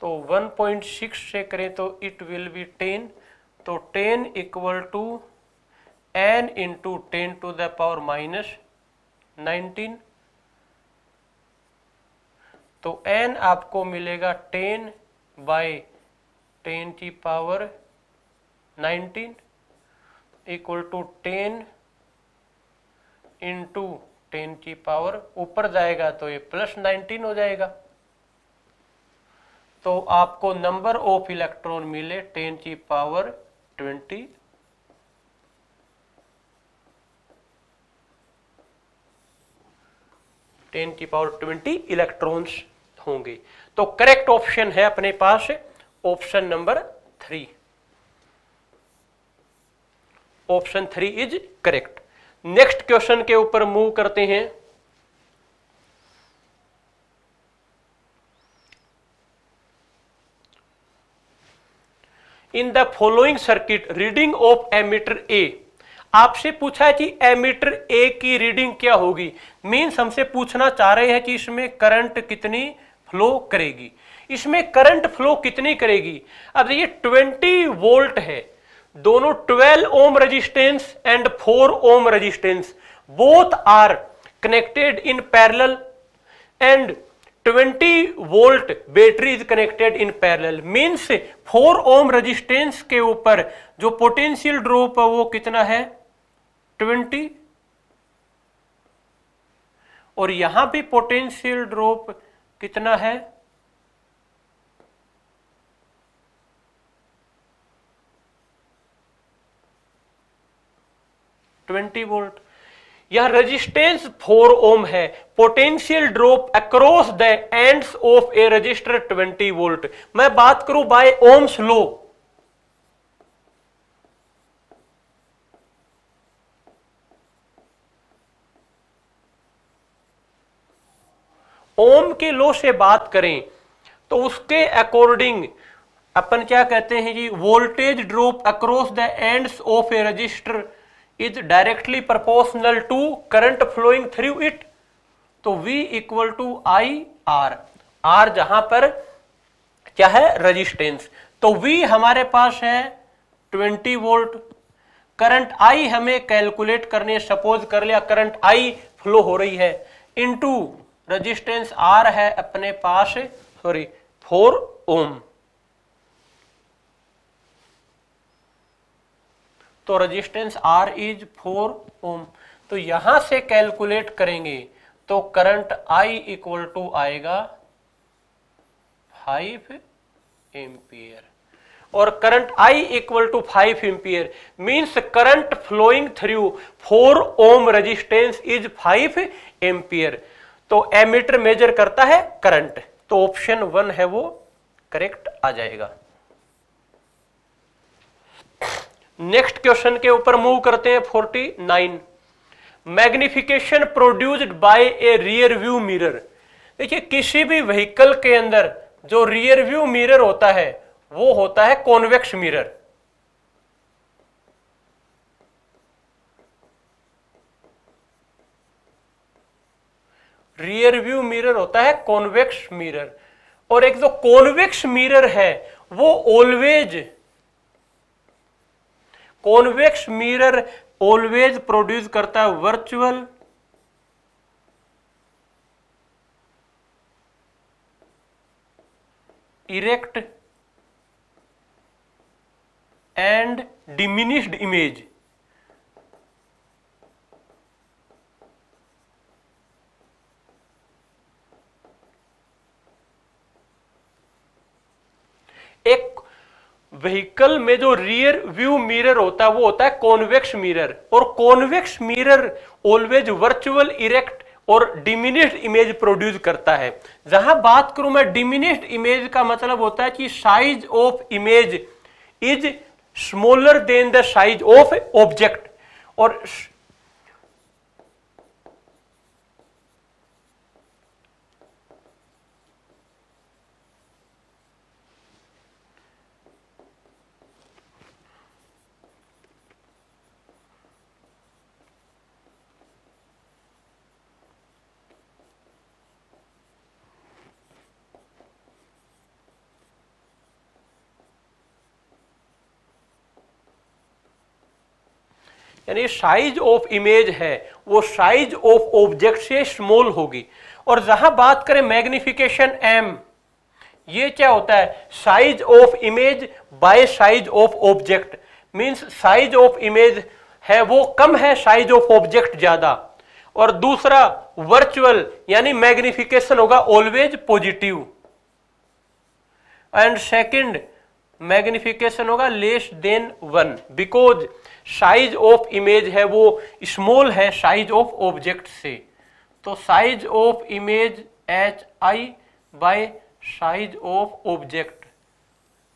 B: तो 1.6 से करें तो इट विल बी 10 तो 10 equal to N into ten to the power minus nineteen तो एन आपको मिलेगा टेन बाय टेन की power nineteen equal to ten into ten की पावर ऊपर जाएगा तो ये प्लस नाइनटीन हो जाएगा तो आपको नंबर ऑफ इलेक्ट्रॉन मिले टेन की पावर ट्वेंटी टेन की पावर ट्वेंटी इलेक्ट्रॉन्स होंगे तो करेक्ट ऑप्शन है अपने पास option number three option three is correct next question के ऊपर मूव करते हैं in the following circuit reading of ammeter A आपसे पूछा है कि एमीटर ए की रीडिंग क्या होगी मीन्स हमसे पूछना चाह रहे हैं कि इसमें करंट कितनी फ्लो करेगी इसमें करंट फ्लो कितनी करेगी अब ये 20 वोल्ट है दोनों 12 ohm resistance and 4 ohm resistance both are connected in parallel and 20 volt battery is connected in parallel means 4 ohm resistance के ऊपर जो पोटेंशियल ड्रॉप है वो कितना है 20 और यहां भी पोटेंशियल ड्रॉप कितना है 20 वोल्ट यह रेजिस्टेंस 4 ओम है potential drop across the ends of a resistor 20 volt मैं बात करूं बाय ओम्स लो ओम के लो से बात करें तो उसके अकॉर्डिंग अपन क्या कहते हैं जी voltage drop across the ends of a resistor is directly proportional to current flowing through it तो V equal to I R R जहां पर क्या है रेजिस्टेंस तो V हमारे पास है 20 वोल्ट करंट I हमें कैलकुलेट करने सपोज कर लिया करंट I फ्लो हो रही है इनटू रेजिस्टेंस R है अपने पास सॉरी 4 ओम तो resistance R is four ohm तो यहां से कैलकुलेट करेंगे तो करंट आई इक्वल टू आएगा फाइव एम्पियर और current I equal to five ampere means current flowing through four ohm resistance is five ampere तो एमीटर मेजर करता है करंट तो ऑप्शन वन है वो करेक्ट आ जाएगा नेक्स्ट क्वेश्चन के ऊपर मूव करते हैं forty nine magnification produced by a rear view mirror देखिए किसी भी व्हीकल के अंदर जो रियर व्यू मिरर होता है वो होता है convex mirror rear view mirror होता है कॉन्वेक्स मिरर और एक जो कॉन्वेक्स मिरर है वो always convex mirror always produce करता है virtual erect and diminished image एक व्हीकल में जो रियर व्यू मिरर होता है वो होता है कॉन्वेक्स मिरर और convex mirror always virtual erect और डिमिनिस्ड इमेज प्रोड्यूस करता है जहां बात करूं मैं डिमिनिस्ड इमेज का मतलब होता है कि size of image is smaller than the size of object और यानी साइज ऑफ इमेज है वो साइज ऑफ ऑब्जेक्ट से स्मॉल होगी और जहां बात करें मैग्निफिकेशन एम ये क्या होता है size of image by size of object means size of image है वो कम है साइज ऑफ ऑब्जेक्ट ज्यादा और दूसरा वर्चुअल यानी मैग्निफिकेशन होगा always positive and second magnification होगा less than one because size of image है वो स्मॉल है साइज ऑफ ऑब्जेक्ट से तो size of image H I by size of object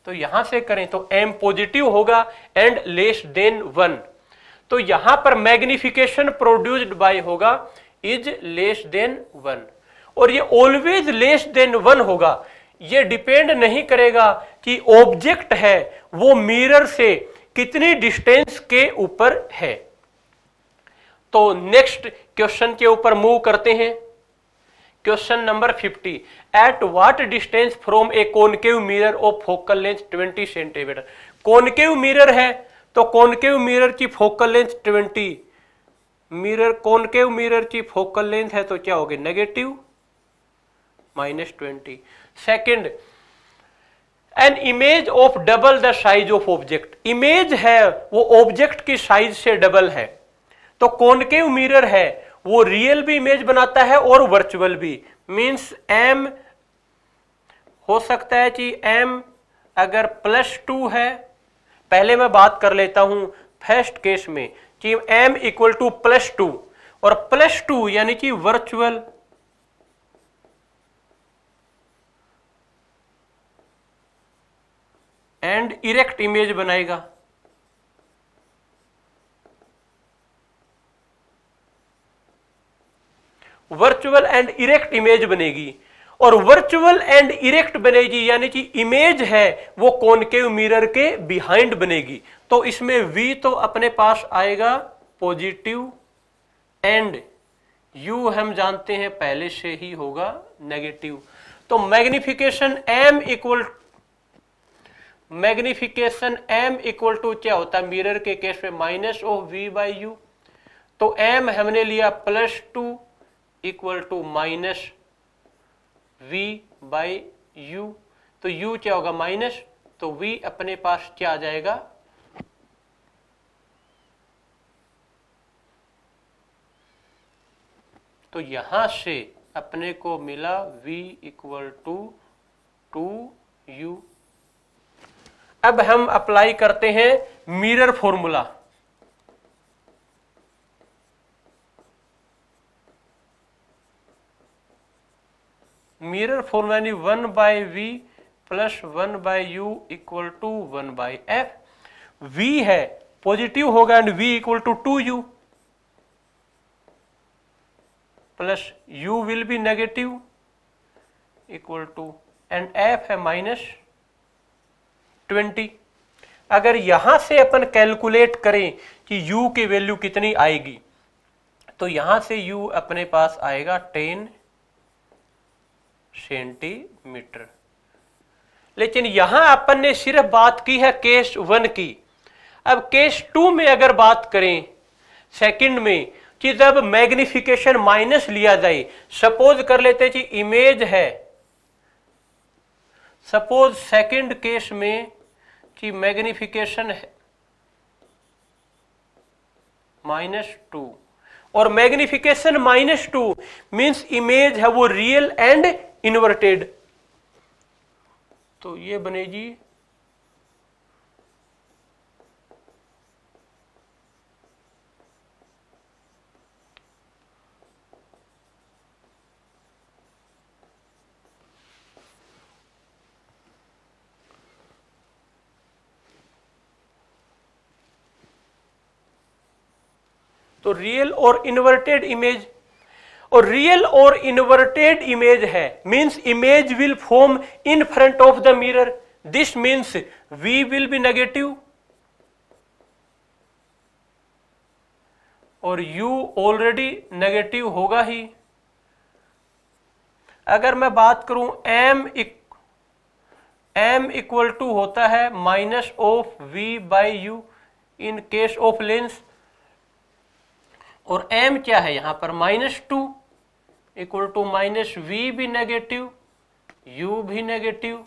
B: तो यहां से करें तो एम पॉजिटिव होगा एंड लेस देन वन तो यहां पर मैग्निफिकेशन प्रोड्यूस्ड बाय होगा इज लेस देन वन और ये ऑलवेज लेस देन वन होगा ये डिपेंड नहीं करेगा कि ऑब्जेक्ट है वो मिरर से कितनी डिस्टेंस के ऊपर है तो नेक्स्ट क्वेश्चन के ऊपर मूव करते हैं question number 50 at what distance from a concave mirror of focal length 20 centimetre concave mirror है तो कॉनकेव मिरर की focal length 20 mirror concave mirror की फोकल लेंथ है तो क्या होगी negative minus twenty second an image of double the size of object image है वो ऑब्जेक्ट की साइज से डबल है तो कॉनकेव मिरर है वो रियल भी इमेज बनाता है और वर्चुअल भी मींस एम हो सकता है कि एम अगर प्लस टू है पहले मैं बात कर लेता हूं फर्स्ट केस में कि M equal to plus two और प्लस टू यानी कि वर्चुअल एंड इरेक्ट इमेज बनाएगा वर्चुअल एंड इरेक्ट इमेज बनेगी और वर्चुअल एंड इरेक्ट बनेगी यानी कि इमेज है वो कॉनकेव मिरर के बिहाइंड बनेगी तो इसमें वी तो अपने पास आएगा पॉजिटिव एंड यू हम जानते हैं पहले से ही होगा नेगेटिव तो magnification M equal magnification m equal to क्या होता है मिरर के केस में minus of v by U तो m हमने लिया plus two equal to minus v by U तो u क्या होगा माइनस तो v अपने पास क्या आ जाएगा तो यहां से अपने को मिला v equal to two U अब हम अप्लाई करते हैं मिरर फॉर्मूला मिरर फॉर्मूला यानी one by V plus one by U equal to one by F V है पॉजिटिव होगा and V equal to two U plus U will be negative equal to and F है minus twenty अगर यहां से अपन calculate करें कि u की value कितनी आएगी तो यहां से u अपने पास आएगा टेन सेंटीमीटर लेकिन यहां अपन ने सिर्फ बात की है केस वन की अब केस टू में अगर बात करें सेकंड में कि जब मैग्निफिकेशन माइनस लिया जाए सपोज कर लेते कि इमेज है सपोज सेकंड केस में कि मैग्निफिकेशन है माइनस टू और magnification minus two means image है वो रियल एंड इन्वर्टेड तो ये बनेगी तो रियल और इन्वर्टेड इमेज और रियल और इन्वर्टेड इमेज है means image will form in front of the mirror this means V will be negative और यू ऑलरेडी नेगेटिव होगा ही अगर मैं बात करूं एम एम इक्वल टू होता है minus of V by U in case of lens और एम क्या है यहां पर minus two equal to minus V भी नेगेटिव यू भी नेगेटिव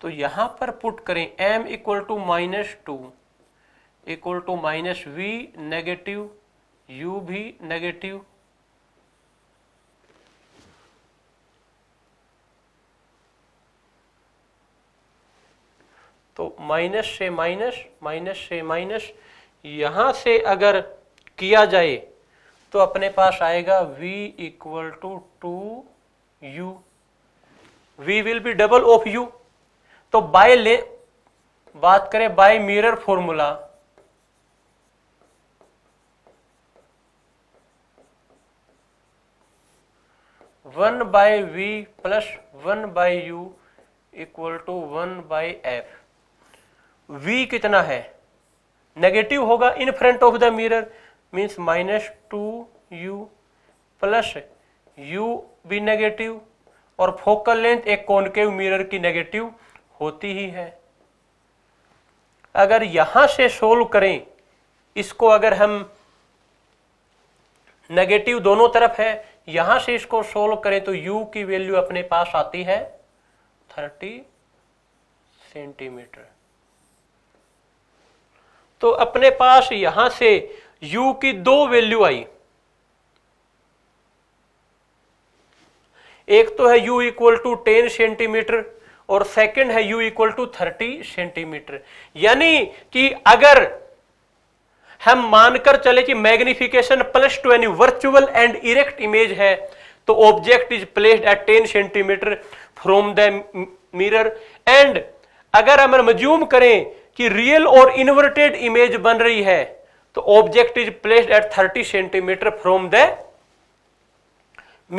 B: तो यहां पर पुट करें m equal to minus two equal to minus V negative u भी नेगेटिव तो माइनस से माइनस माइनस से माइनस यहां से अगर किया जाए तो अपने पास आएगा v equal to two U V will be double of U तो बाय ले बात करें by mirror formula one by V plus one by U equal to one by F V कितना है नेगेटिव होगा in front of the mirror means minus two U plus U भी negative और फोकल लेंथ एक concave mirror की negative होती ही है अगर यहां से सोल्व करें इसको अगर हम नेगेटिव दोनों तरफ है यहां से इसको सोल्व करें तो u की वैल्यू अपने पास आती है थर्टी सेंटीमीटर तो अपने पास यहां से u की दो वैल्यू आई एक तो है u equal to ten centimetre और सेकंड है u equal to thirty centimetre यानी कि अगर हम मानकर चले कि magnification plus two any virtual and erect image है तो object is placed at ten centimetre from the mirror and अगर हम मज्यूम करें कि रियल और इन्वर्टेड इमेज बन रही है तो object is placed at thirty centimetre from the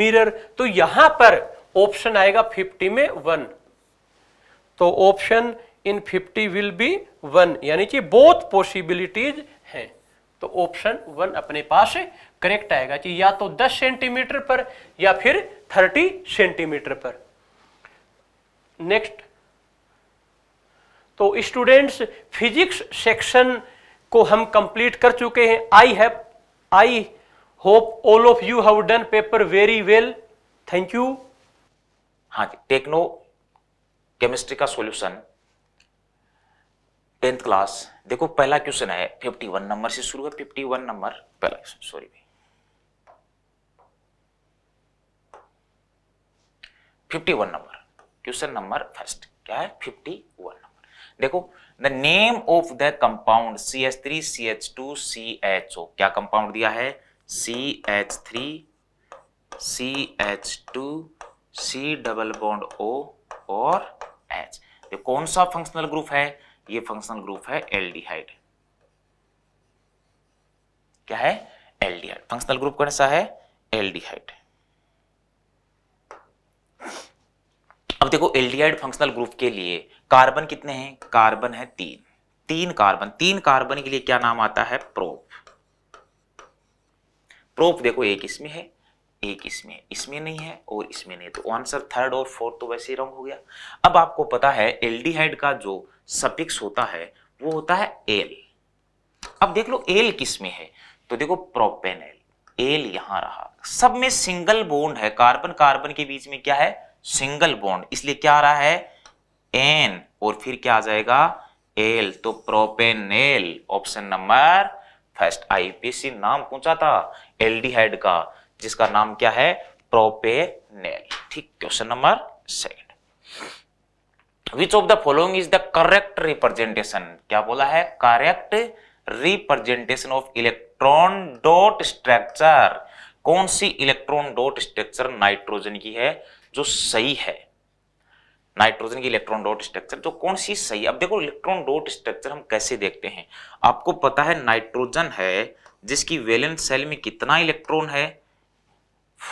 B: mirror तो यहां पर ऑप्शन आएगा फिफ्टी में वन तो option in fifty will be one यानी कि बोथ पॉसिबिलिटीज तो ऑप्शन वन अपने पास करेक्ट आएगा कि या तो 10 सेंटीमीटर पर या फिर 30 सेंटीमीटर पर नेक्स्ट तो स्टूडेंट्स फिजिक्स सेक्शन को हम कंप्लीट कर चुके हैं I have I hope all of you have done paper very well thank you
C: हाँ जी टेक्नो केमिस्ट्री का सॉल्यूशन टेंथ क्लास देखो पहला क्वेश्चन है 51 नंबर से शुरू है 51 नंबर पहला क्वेश्चन सॉरी भाई 51 नंबर क्वेश्चन नंबर फर्स्ट क्या है 51 नंबर देखो the name of the compound C H three C H two C H O क्या कंपाउंड दिया है C H three C H two C double bond O और H कौन सा functional group है ये फंक्शनल ग्रुप है एल्डिहाइड क्या है एल्डिहाइड फंक्शनल ग्रुप कौन सा है एल्डिहाइड अब देखो एल्डिहाइड फंक्शनल ग्रुप के लिए कार्बन कितने हैं कार्बन है तीन तीन कार्बन तीन कार्बन के लिए क्या नाम आता है प्रोप प्रोप देखो एक इसमें है एक इसमें इसमें नहीं है और इसमें नहीं तो आंसर थर्ड और फोर्थ तो वैसे ही रॉन्ग हो गया अब आपको पता है एल्डिहाइड का जो सपिक्स होता है वो होता है एल अब देख लो एल किस में है तो देखो प्रोपेनल एल यहां रहा सब में सिंगल बोन्ड है कार्बन कार्बन के बीच में क्या है सिंगल बोन्ड इसलिए क्या आ रहा है एन और फिर क्या आ जाएगा एल तो propanal option number first IUPAC नाम पूछा था एल्डिहाइड का जिसका नाम क्या है प्रोपेनेल ठीक question number second which of the following is the correct representation क्या बोला है correct representation of electron dot structure कौन सी इलेक्ट्रॉन डॉट स्ट्रक्चर नाइट्रोजन की है जो सही है नाइट्रोजन की इलेक्ट्रॉन डॉट स्ट्रक्चर जो कौन सी सही अब देखो इलेक्ट्रॉन डॉट स्ट्रक्चर हम कैसे देखते हैं आपको पता है नाइट्रोजन है जिसकी वेलेंस सेल में कितना इलेक्ट्रॉन है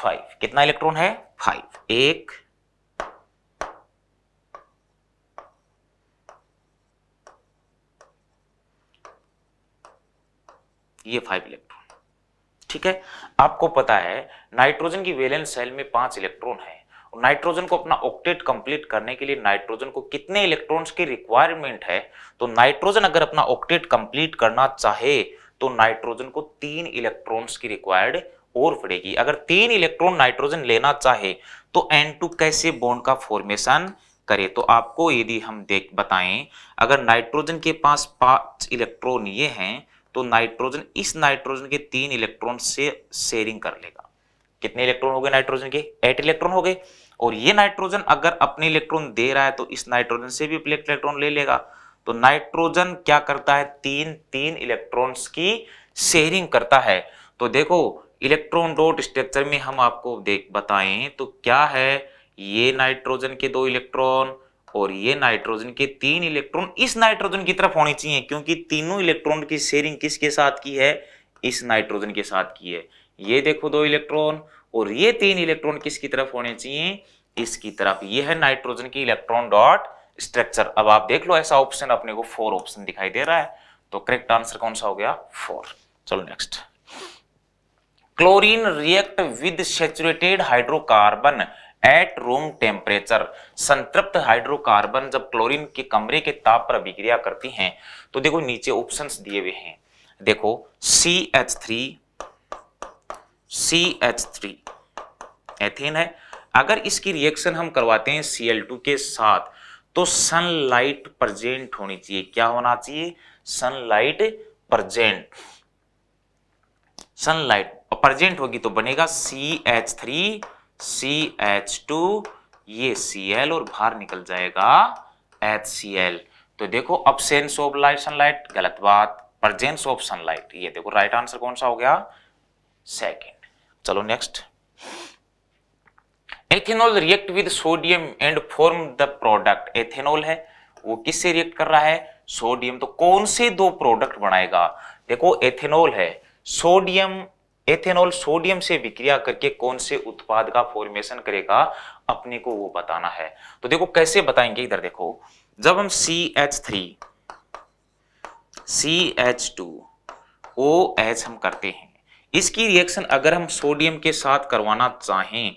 C: फाइव कितना इलेक्ट्रॉन है फाइव एक ये फाइव इलेक्ट्रॉन ठीक है आपको पता है नाइट्रोजन की वेलेंस सेल में पांच इलेक्ट्रॉन है नाइट्रोजन को अपना ऑक्टेट कंप्लीट करने के लिए नाइट्रोजन को कितने इलेक्ट्रॉन्स की रिक्वायरमेंट है तो नाइट्रोजन अगर अपना ऑक्टेट कंप्लीट करना चाहे तो नाइट्रोजन को तीन इलेक्ट्रॉन्स की रिक्वायर्ड और पड़ेगी अगर तीन इलेक्ट्रॉन नाइट्रोजन लेना चाहे तो N2 कैसे बॉन्ड का फॉर्मेशन करे तो आपको यदि हम देख बताएं अगर नाइट्रोजन के पास पांच इलेक्ट्रॉन ये हैं तो नाइट्रोजन इस नाइट्रोजन के तीन इलेक्ट्रॉन से शेयरिंग कर लेगा कितने इलेक्ट्रॉन हो गए नाइट्रोजन के एट इलेक्ट्रॉन हो गए और ये नाइट्रोजन अगर अपने इलेक्ट्रॉन दे रहा है तो इस नाइट्रोजन से भी इलेक्ट्रॉन ले लेगा तो नाइट्रोजन क्या करता है तीन तीन इलेक्ट्रॉन्स की शेयरिंग करता है तो देखो इलेक्ट्रॉन डॉट स्ट्रक्चर में हम आपको देख बताएं तो क्या है ये नाइट्रोजन के दो इलेक्ट्रॉन और ये नाइट्रोजन के तीन इलेक्ट्रॉन इस नाइट्रोजन की तरफ होने चाहिए क्योंकि तीनों इलेक्ट्रॉन की शेयरिंग किसके साथ की है इस नाइट्रोजन के साथ की है ये देखो दो इलेक्ट्रॉन और ये तीन इलेक्ट्रॉन किसकी तरफ होने चाहिए इसकी तरफ ये है नाइट्रोजन की इलेक्ट्रॉन डॉट स्ट्रक्चर अब आप देख लो ऐसा ऑप्शन अपने को फोर ऑप्शन दिखाई दे रहा है तो करेक्ट आंसर कौन सा हो गया फोर चलो next chlorine react with saturated hydrocarbon at room temperature संतृप्त हाइड्रोकार्बन जब क्लोरीन के कमरे के ताप पर अभिक्रिया करती हैं तो देखो नीचे ऑप्शंस दिए हुए हैं देखो C H three C H three ethane है अगर इसकी रिएक्शन हम करवाते हैं सी एल टू के साथ तो सनलाइट प्रजेंट होनी चाहिए क्या होना चाहिए सनलाइट प्रजेंट सनलाइट प्रजेंट होगी तो बनेगा C H three C H two ये सी एल और बाहर निकल जाएगा एच सी एल तो देखो सेंस ऑफ लाइट सनलाइट गलत बात प्रजेंस ऑफ सनलाइट ये देखो राइट आंसर कौन सा हो गया सेकंड चलो next ethanol react with sodium and form the product ethanol है वो किससे रिएक्ट कर रहा है सोडियम तो कौन से दो प्रोडक्ट बनाएगा देखो एथेनॉल है सोडियम एथेनॉल सोडियम से विक्रिया करके कौन से उत्पाद का फॉर्मेशन करेगा अपने को वो बताना है तो देखो कैसे बताएंगे इधर देखो जब हम C H three C H two O H हम करते हैं इसकी रिएक्शन अगर हम सोडियम के साथ करवाना चाहें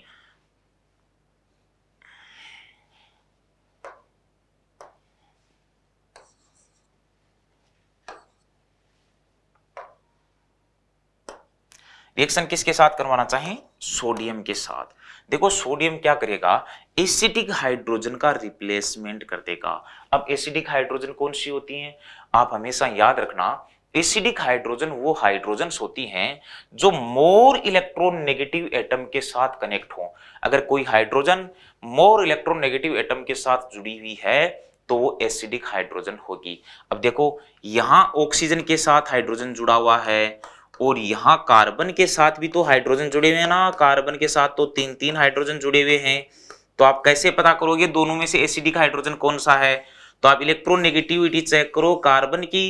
C: रिएक्शन किसके साथ करवाना चाहें सोडियम के साथ देखो सोडियम क्या करेगा एसिडिक हाइड्रोजन का रिप्लेसमेंट कर देगा अब एसिडिक हाइड्रोजन कौन सी होती हैं आप हमेशा याद रखना एसिडिक हाइड्रोजन वो हाइड्रोजन होती हैं जो मोर इलेक्ट्रॉन नेगेटिव एटम के साथ कनेक्ट हो अगर कोई hydrogen more electron negative atom के साथ जुड़ी हुई है तो वो एसिडिक हाइड्रोजन होगी अब देखो यहां ऑक्सीजन के साथ हाइड्रोजन जुड़ा हुआ है और यहाँ कार्बन के साथ भी तो हाइड्रोजन जुड़े हुए हैं ना कार्बन के साथ तो तीन तीन हाइड्रोजन जुड़े हुए हैं तो आप कैसे पता करोगे दोनों में से एसिडिक हाइड्रोजन कौन सा है तो आप इलेक्ट्रोनेगेटिविटी चेक करो कार्बन की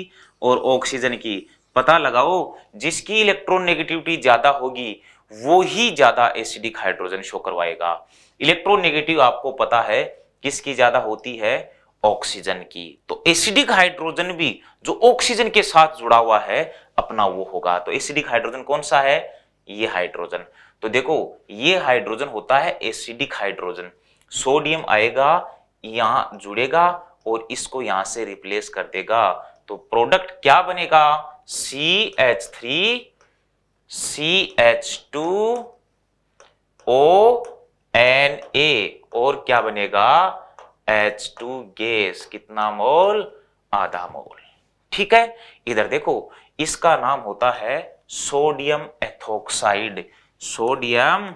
C: और ऑक्सीजन की पता लगाओ जिसकी इलेक्ट्रोनेगेटिविटी ज़्यादा होगी वो ही ज़्यादा एसिडिक हाइड्रोजन शो करवाएगा इलेक्ट्रोनेगेटिव आपको पता है किसकी ज़्यादा होती है ऑक्सीजन की तो एसिडिक हाइड्रोजन भी जो ऑक्सीजन के साथ जुड़ा हुआ है अपना वो होगा तो एसिडिक हाइड्रोजन कौन सा है ये हाइड्रोजन तो देखो ये हाइड्रोजन होता है एसिडिक हाइड्रोजन सोडियम आएगा यहां जुड़ेगा और इसको यहां से रिप्लेस कर देगा तो प्रोडक्ट क्या बनेगा C H three C H two O N A और क्या बनेगा एच टू गैस कितना मोल आधा मोल ठीक है इधर देखो इसका नाम होता है सोडियम एथोक्साइड सोडियम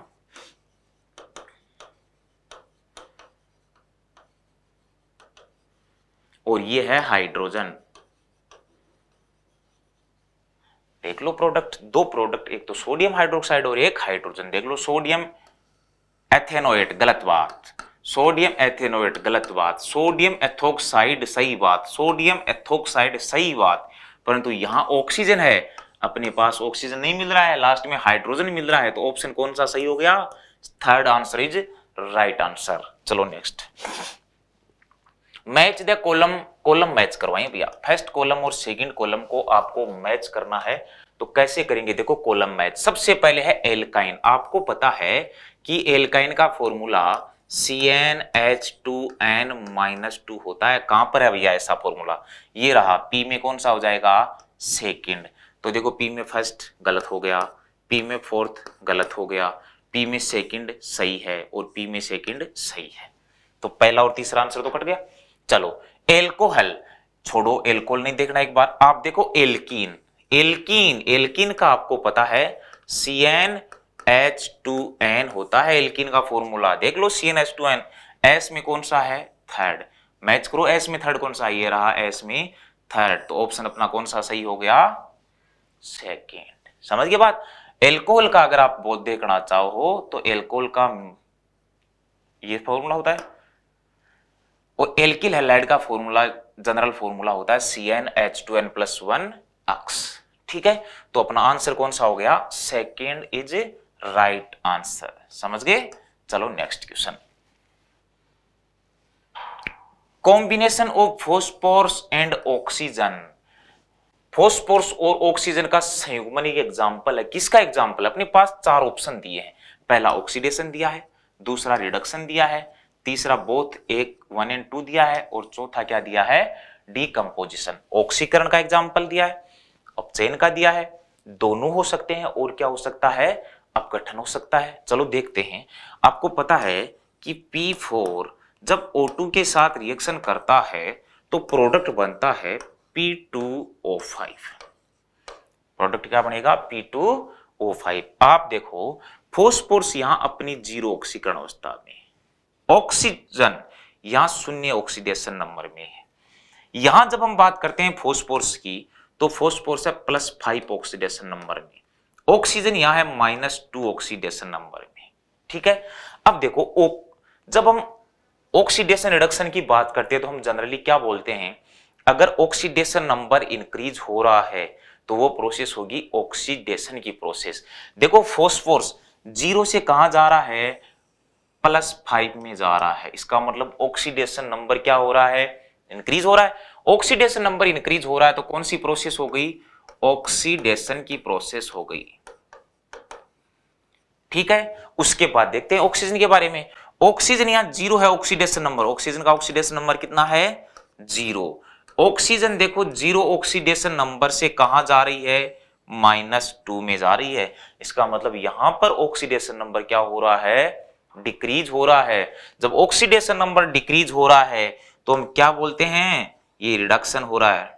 C: और ये है हाइड्रोजन देख लो प्रोडक्ट दो प्रोडक्ट एक तो सोडियम हाइड्रोक्साइड और एक हाइड्रोजन देख लो सोडियम एथेनोइट गलत बात सोडियम एथेनोएट गलत बात सोडियम एथोक्साइड सही बात सोडियम एथोक्साइड सही बात परंतु यहाँ ऑक्सीजन है अपने पास ऑक्सीजन नहीं मिल रहा है लास्ट में हाइड्रोजन मिल रहा है तो ऑप्शन कौन सा सही हो गया third answer is right answer चलो next match the column column match करवाएं भैया फर्स्ट कॉलम और सेकंड कॉलम को आपको मैच करना है तो कैसे करेंगे देखो कॉलम मैच सबसे पहले है एल्काइन आपको पता है कि एल्काइन का formula C N H two N minus two होता है कहां पर है भैया ऐसा फॉर्मूला ये रहा पी में कौन सा हो जाएगा सेकेंड तो देखो पी में फर्स्ट गलत हो गया पी में फोर्थ गलत हो गया पी में सेकेंड सही है और पी में सेकेंड सही है तो पहला और तीसरा आंसर तो कट गया चलो एल्कोहल छोड़ो एल्कोहल नहीं देखना एक बार आप देखो एल्कीन एल्कीन एल्कीन का आपको पता है C N H two N होता है एल्किन का फॉर्मूला देख लो C N H two N S में कौन सा है थर्ड मैच करो एस में थर्ड कौन सा ये रहा एस में थर्ड तो ऑप्शन अपना कौन सा सही हो गया सेकेंड समझ गए बात एल्कोहल का अगर आप बोध देखना चाहो तो एल्कोहल का ये फॉर्मूला होता है और एल्किल हेलाइड का फॉर्मूला जनरल फॉर्मूला होता है C N H two N plus one X ठीक है तो अपना आंसर कौन सा हो गया सेकेंड इज राइट आंसर समझ गए चलो next question combination of phosphorus and oxygen phosphorus और ऑक्सीजन का संयुग्मन मनी एग्जाम्पल है किसका एग्जाम्पल अपने पास चार ऑप्शन दिए हैं पहला ऑक्सीडेशन दिया है दूसरा रिडक्शन दिया है तीसरा बोथ एक वन एंड टू दिया है और चौथा क्या दिया है डीकम्पोजिशन ऑक्सीकरण का एग्जाम्पल दिया है अपचयन का दिया है दोनों हो सकते हैं और क्या हो सकता है अपघटन हो सकता है चलो देखते हैं आपको पता है कि P4 जब O2 के साथ रिएक्शन करता है तो प्रोडक्ट बनता है P2O5 प्रोडक्ट क्या बनेगा P2O5 आप देखो फोस्फोर्स यहां अपनी जीरो ऑक्सीकरण अवस्था में ऑक्सीजन यहां शून्य ऑक्सीडेशन नंबर में है यहां जब हम बात करते हैं फोस्फोर्स की तो फोस्फोर्स है प्लस फाइव ऑक्सीडेशन नंबर में ऑक्सीजन यहां है माइनस टू ऑक्सीडेशन नंबर में ठीक है अब देखो ओ, जब हम ऑक्सीडेशन रिडक्शन की बात करते हैं तो हम जनरली क्या बोलते हैं अगर ऑक्सीडेशन नंबर इंक्रीज हो रहा है तो वो प्रोसेस होगी ऑक्सीडेशन की प्रोसेस देखो फोस्फोर्स जीरो से कहा जा रहा है प्लस फाइव में जा रहा है इसका मतलब ऑक्सीडेशन नंबर क्या हो रहा है इंक्रीज हो रहा है ऑक्सीडेशन नंबर इंक्रीज हो रहा है तो कौन सी प्रोसेस हो गई ऑक्सीडेशन की प्रोसेस हो गई ठीक है उसके बाद देखते हैं ऑक्सीजन के बारे में ऑक्सीजन यहां जीरो है ऑक्सीडेशन नंबर ऑक्सीजन का ऑक्सीडेशन नंबर कितना है जीरो ऑक्सीजन देखो जीरो ऑक्सीडेशन नंबर से कहा जा रही है माइनस टू में जा रही है इसका मतलब यहां पर ऑक्सीडेशन नंबर क्या हो रहा है डिक्रीज हो रहा है जब ऑक्सीडेशन नंबर डिक्रीज हो रहा है तो हम क्या बोलते हैं ये रिडक्शन हो रहा है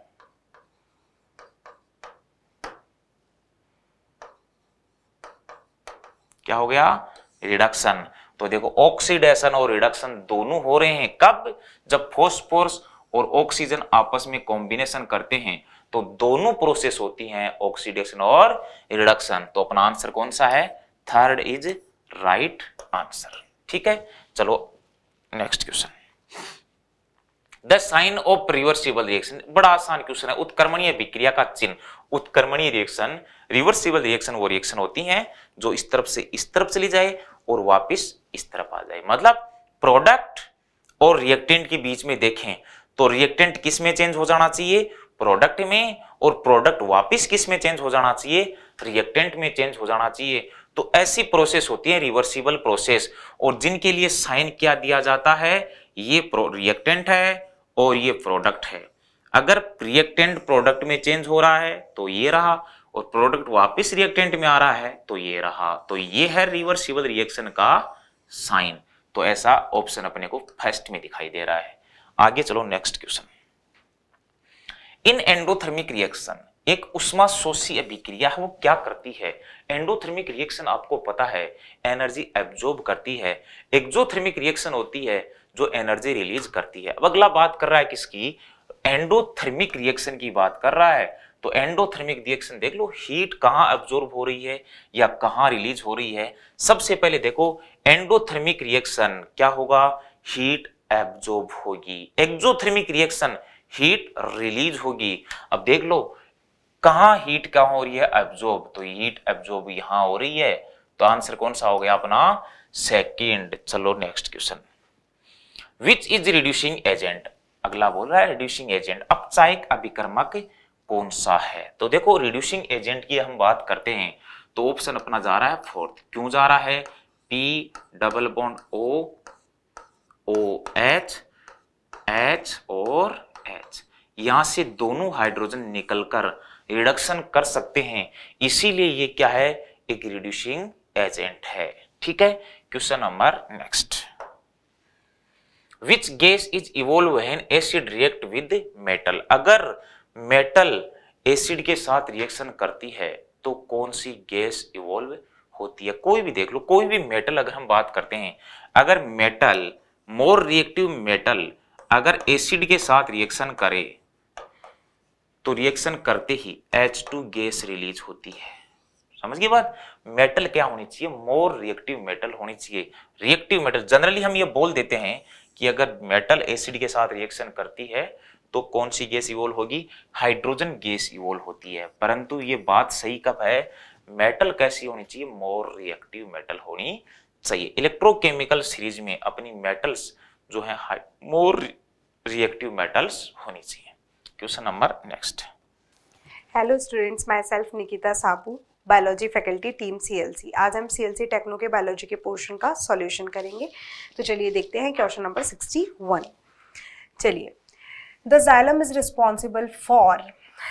C: क्या हो गया रिडक्शन तो देखो ऑक्सीडेशन और रिडक्शन दोनों हो रहे हैं कब जब फोस्फोर्स और ऑक्सीजन आपस में कॉम्बिनेशन करते हैं तो दोनों प्रोसेस होती हैं ऑक्सीडेशन और रिडक्शन तो अपना आंसर कौन सा है थर्ड इज राइट आंसर ठीक है चलो next question the sign of reversible reaction बड़ा आसान क्वेश्चन है उत्कर्मणीय विक्रिया का चिन्ह उत्कर्मणीय रिएक्शन रिवर्सिबल रिएक्शन वो रिएक्शन होती है जो इस तरफ से इस तरफ चली जाए और वापस इस तरफ आ जाए मतलब प्रोडक्ट और रिएक्टेंट के बीच में देखें तो रिएक्टेंट किस में चेंज हो जाना चाहिए प्रोडक्ट में और प्रोडक्ट वापस किस में चेंज हो जाना चाहिए रिएक्टेंट में चेंज हो जाना चाहिए तो ऐसी प्रोसेस होती है रिवर्सिबल प्रोसेस और जिनके लिए साइन क्या दिया जाता है ये रिएक्टेंट है और ये प्रोडक्ट है अगर रिएक्टेंट प्रोडक्ट में चेंज हो रहा है तो ये रहा और प्रोडक्ट वापस रिएक्टेंट में आ रहा है तो ये रहा तो ये है रिवर्सिबल रिएक्शन का साइन तो ऐसा ऑप्शन अपने को फर्स्ट में दिखाई दे रहा है आगे चलो next question in endothermic reaction एक उष्मा शोषी अभिक्रिया है वो क्या करती है एंडोथर्मिक रिएक्शन आपको पता है एनर्जी एब्जॉर्ब करती है एक्जोथर्मिक रिएक्शन होती है जो एनर्जी रिलीज करती है अब अगला बात कर रहा है किसकी एंडोथर्मिक रिएक्शन की बात कर रहा है तो एंडोथर्मिक रिएक्शन देख लो हीट कहां एब्जॉर्ब हो रही है या कहां रिलीज हो रही है सबसे पहले देखो एंडोथर्मिक रिएक्शन क्या होगा हीट एब्जॉर्ब होगी एक्जोथर्मिक रिएक्शन हीट रिलीज होगी अब देख लो कहां हीट क्या हो रही है एब्जोर्ब तो हीट एब्जॉर्ब यहां हो रही है तो आंसर कौन सा हो गया अपना सेकेंड चलो next question which is reducing agent अगला बोल रहा है रिड्यूसिंग एजेंट अपचायक अभिक्रमक कौन सा है तो देखो रिड्यूसिंग एजेंट की हम बात करते हैं तो ऑप्शन अपना जा रहा है फोर्थ क्यों जा रहा है P double bond O O H H और एच यहां से दोनों हाइड्रोजन निकलकर रिडक्शन कर सकते हैं इसीलिए ये क्या है एक रिड्यूसिंग एजेंट है ठीक है question number next which gas is evolve when acid react with metal अगर मेटल एसिड के साथ रिएक्शन करती है तो कौन सी गैस इवोल्व होती है कोई भी देख लो कोई भी मेटल अगर हम बात करते हैं अगर मेटल मोर रिएक्टिव मेटल अगर एसिड के साथ रिएक्शन करे तो रिएक्शन करते ही H2 गैस रिलीज होती है समझ गई बात मेटल क्या होनी चाहिए मोर रिएक्टिव मेटल होनी चाहिए रिएक्टिव मेटल जनरली हम ये बोल देते हैं कि अगर मेटल एसिड के साथ रिएक्शन करती है तो कौन सी गैस इवोल्व होगी हाइड्रोजन गैस इवोल्व होती है परंतु ये बात सही कब है मेटल कैसी होनी चाहिए मोर रिएक्टिव मेटल होनी चाहिए इलेक्ट्रोकेमिकल सीरीज में अपनी मेटल्स जो है मोर रिएक्टिव मेटल्स होनी चाहिए question number next
D: hello students myself Nikita Sabu biology faculty team CLC आज हम सीएलसी टेक्नो के बायोलॉजी के पोर्शन का सॉल्यूशन करेंगे तो चलिए देखते हैं क्वेश्चन नंबर सिक्सटी वन चलिए the xylem is responsible for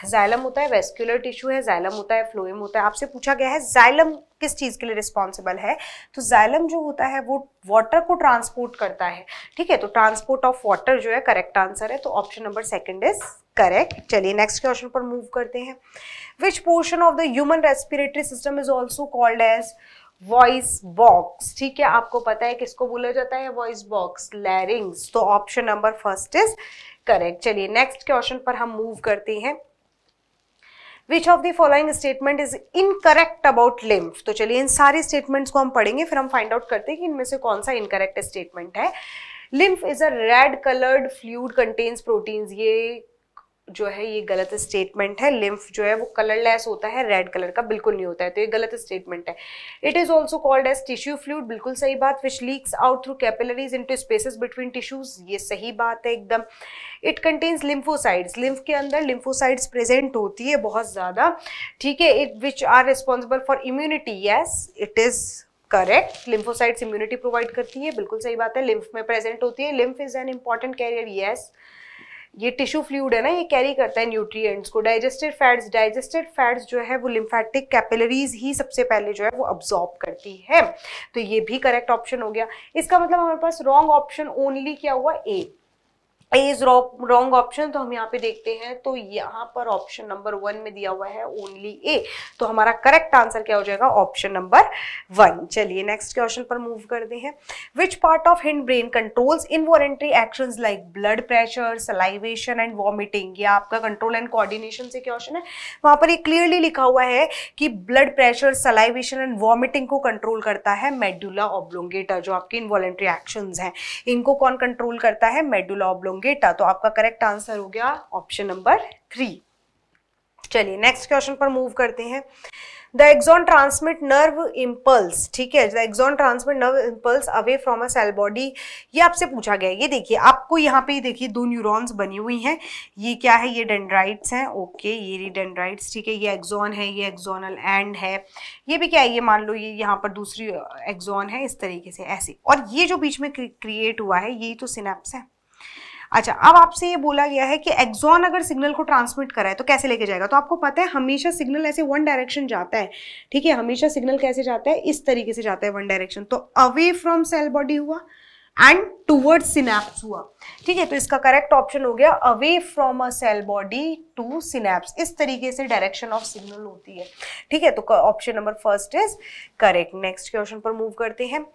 D: xylem होता है वेस्क्यूलर टिश्यू है जाइलम होता है फ्लोएम होता है आपसे पूछा गया है जाइलम किस चीज़ के लिए रिस्पॉन्सिबल है तो जाइलम जो होता है वो वाटर को ट्रांसपोर्ट करता है ठीक है तो ट्रांसपोर्ट ऑफ वाटर जो है करेक्ट आंसर है तो option number second is correct चलिए नेक्स्ट क्वेश्चन पर मूव करते हैं which portion of the human respiratory system is also called as voice box ठीक है आपको पता है किसको बोला जाता है वॉइस बॉक्स लैरिंग्स तो option number first is correct चलिए नेक्स्ट क्वेश्चन पर हम मूव करते हैं which of the following statement is incorrect about lymph तो चलिए इन सारे स्टेटमेंट्स को हम पढ़ेंगे फिर हम फाइंड आउट करते हैं कि इनमें से कौन सा इनकरेक्ट स्टेटमेंट है lymph is a red coloured fluid contains proteins ये जो है ये गलत स्टेटमेंट है लिम्फ जो है वो कलरलेस होता है रेड कलर का बिल्कुल नहीं होता है तो ये गलत स्टेटमेंट है it is also called as tissue fluid बिल्कुल सही बात which leaks out through capillaries to spaces between tissues ये सही बात है एकदम इट कंटेन्स लिम्फोसाइड्स लिम्फ के अंदर लिम्फोसाइड्स प्रेजेंट होती है बहुत ज़्यादा ठीक है it which are responsible for immunity yes it is correct lymphocytes immunity provide करती है बिल्कुल सही बात है लिम्फ में प्रेजेंट होती है lymph is an important carrier yes yes. ये टिश्यू फ्लूड है ना ये कैरी करता है न्यूट्रिएंट्स को डाइजेस्टेड फैट्स डाइजेस्टेड फैट्स जो है वो लिम्फेटिक कैपिलरीज ही सबसे पहले जो है वो अब्जॉर्ब करती है तो ये भी करेक्ट ऑप्शन हो गया इसका मतलब हमारे पास रॉन्ग ऑप्शन ओनली क्या हुआ ए इज रॉन्ग ऑप्शन तो हम यहाँ पे देखते हैं तो यहाँ पर ऑप्शन नंबर वन में दिया हुआ है ओनली ए तो हमारा करेक्ट आंसर क्या हो जाएगा ऑप्शन नंबर वन चलिए नेक्स्ट क्वेश्चन पर मूव करते हैं which part of hind brain controls involuntary action like blood pressure salivation and vomiting ये आपका कंट्रोल एंड कोऑर्डिनेशन से क्वेश्चन है वहां पर ये क्लियरली लिखा हुआ है कि blood pressure salivation and vomiting को कंट्रोल करता है मेडुला ऑब्लोंगेटा जो आपके इनवॉलेंट्री एक्शन है इनको कौन कंट्रोल करता है मेडुला ऑब्लोंग एलोंगेटा तो आपका करेक्ट आंसर हो गया ऑप्शन नंबर थ्री चलिए नेक्स्ट क्वेश्चन पर मूव करते हैं the axon transmit nerve impulse ठीक है the axon transmit nerve impulse away from a cell body ये आपसे पूछा गया है ये देखिए आपको यहाँ पे देखिए दो न्यूरॉन्स बनी हुई हैं ये क्या है ये डेंड्राइट्स हैं ओके ये भी डेंड्राइट्स ठीक है ये एग्जॉन है ये एग्जॉनल एंड है ये भी क्या है ये मान लो ये यहाँ पर दूसरी एग्जॉन है इस तरीके से ऐसे और ये जो बीच में क्रिएट हुआ है ये तो सिनेप्स है अच्छा अब आपसे ये बोला गया है कि एक्सॉन अगर सिग्नल को ट्रांसमिट कराए तो कैसे लेके जाएगा तो आपको पता है हमेशा सिग्नल ऐसे वन डायरेक्शन जाता है ठीक है हमेशा सिग्नल कैसे जाता है इस तरीके से जाता है वन डायरेक्शन तो अवे फ्रॉम सेल बॉडी हुआ एंड टूवर्ड सिनेप्स हुआ ठीक है तो इसका करेक्ट ऑप्शन हो गया away from a cell body to synapse इस तरीके से डायरेक्शन ऑफ सिग्नल होती है ठीक है तो option number first is correct next question पर मूव करते हैं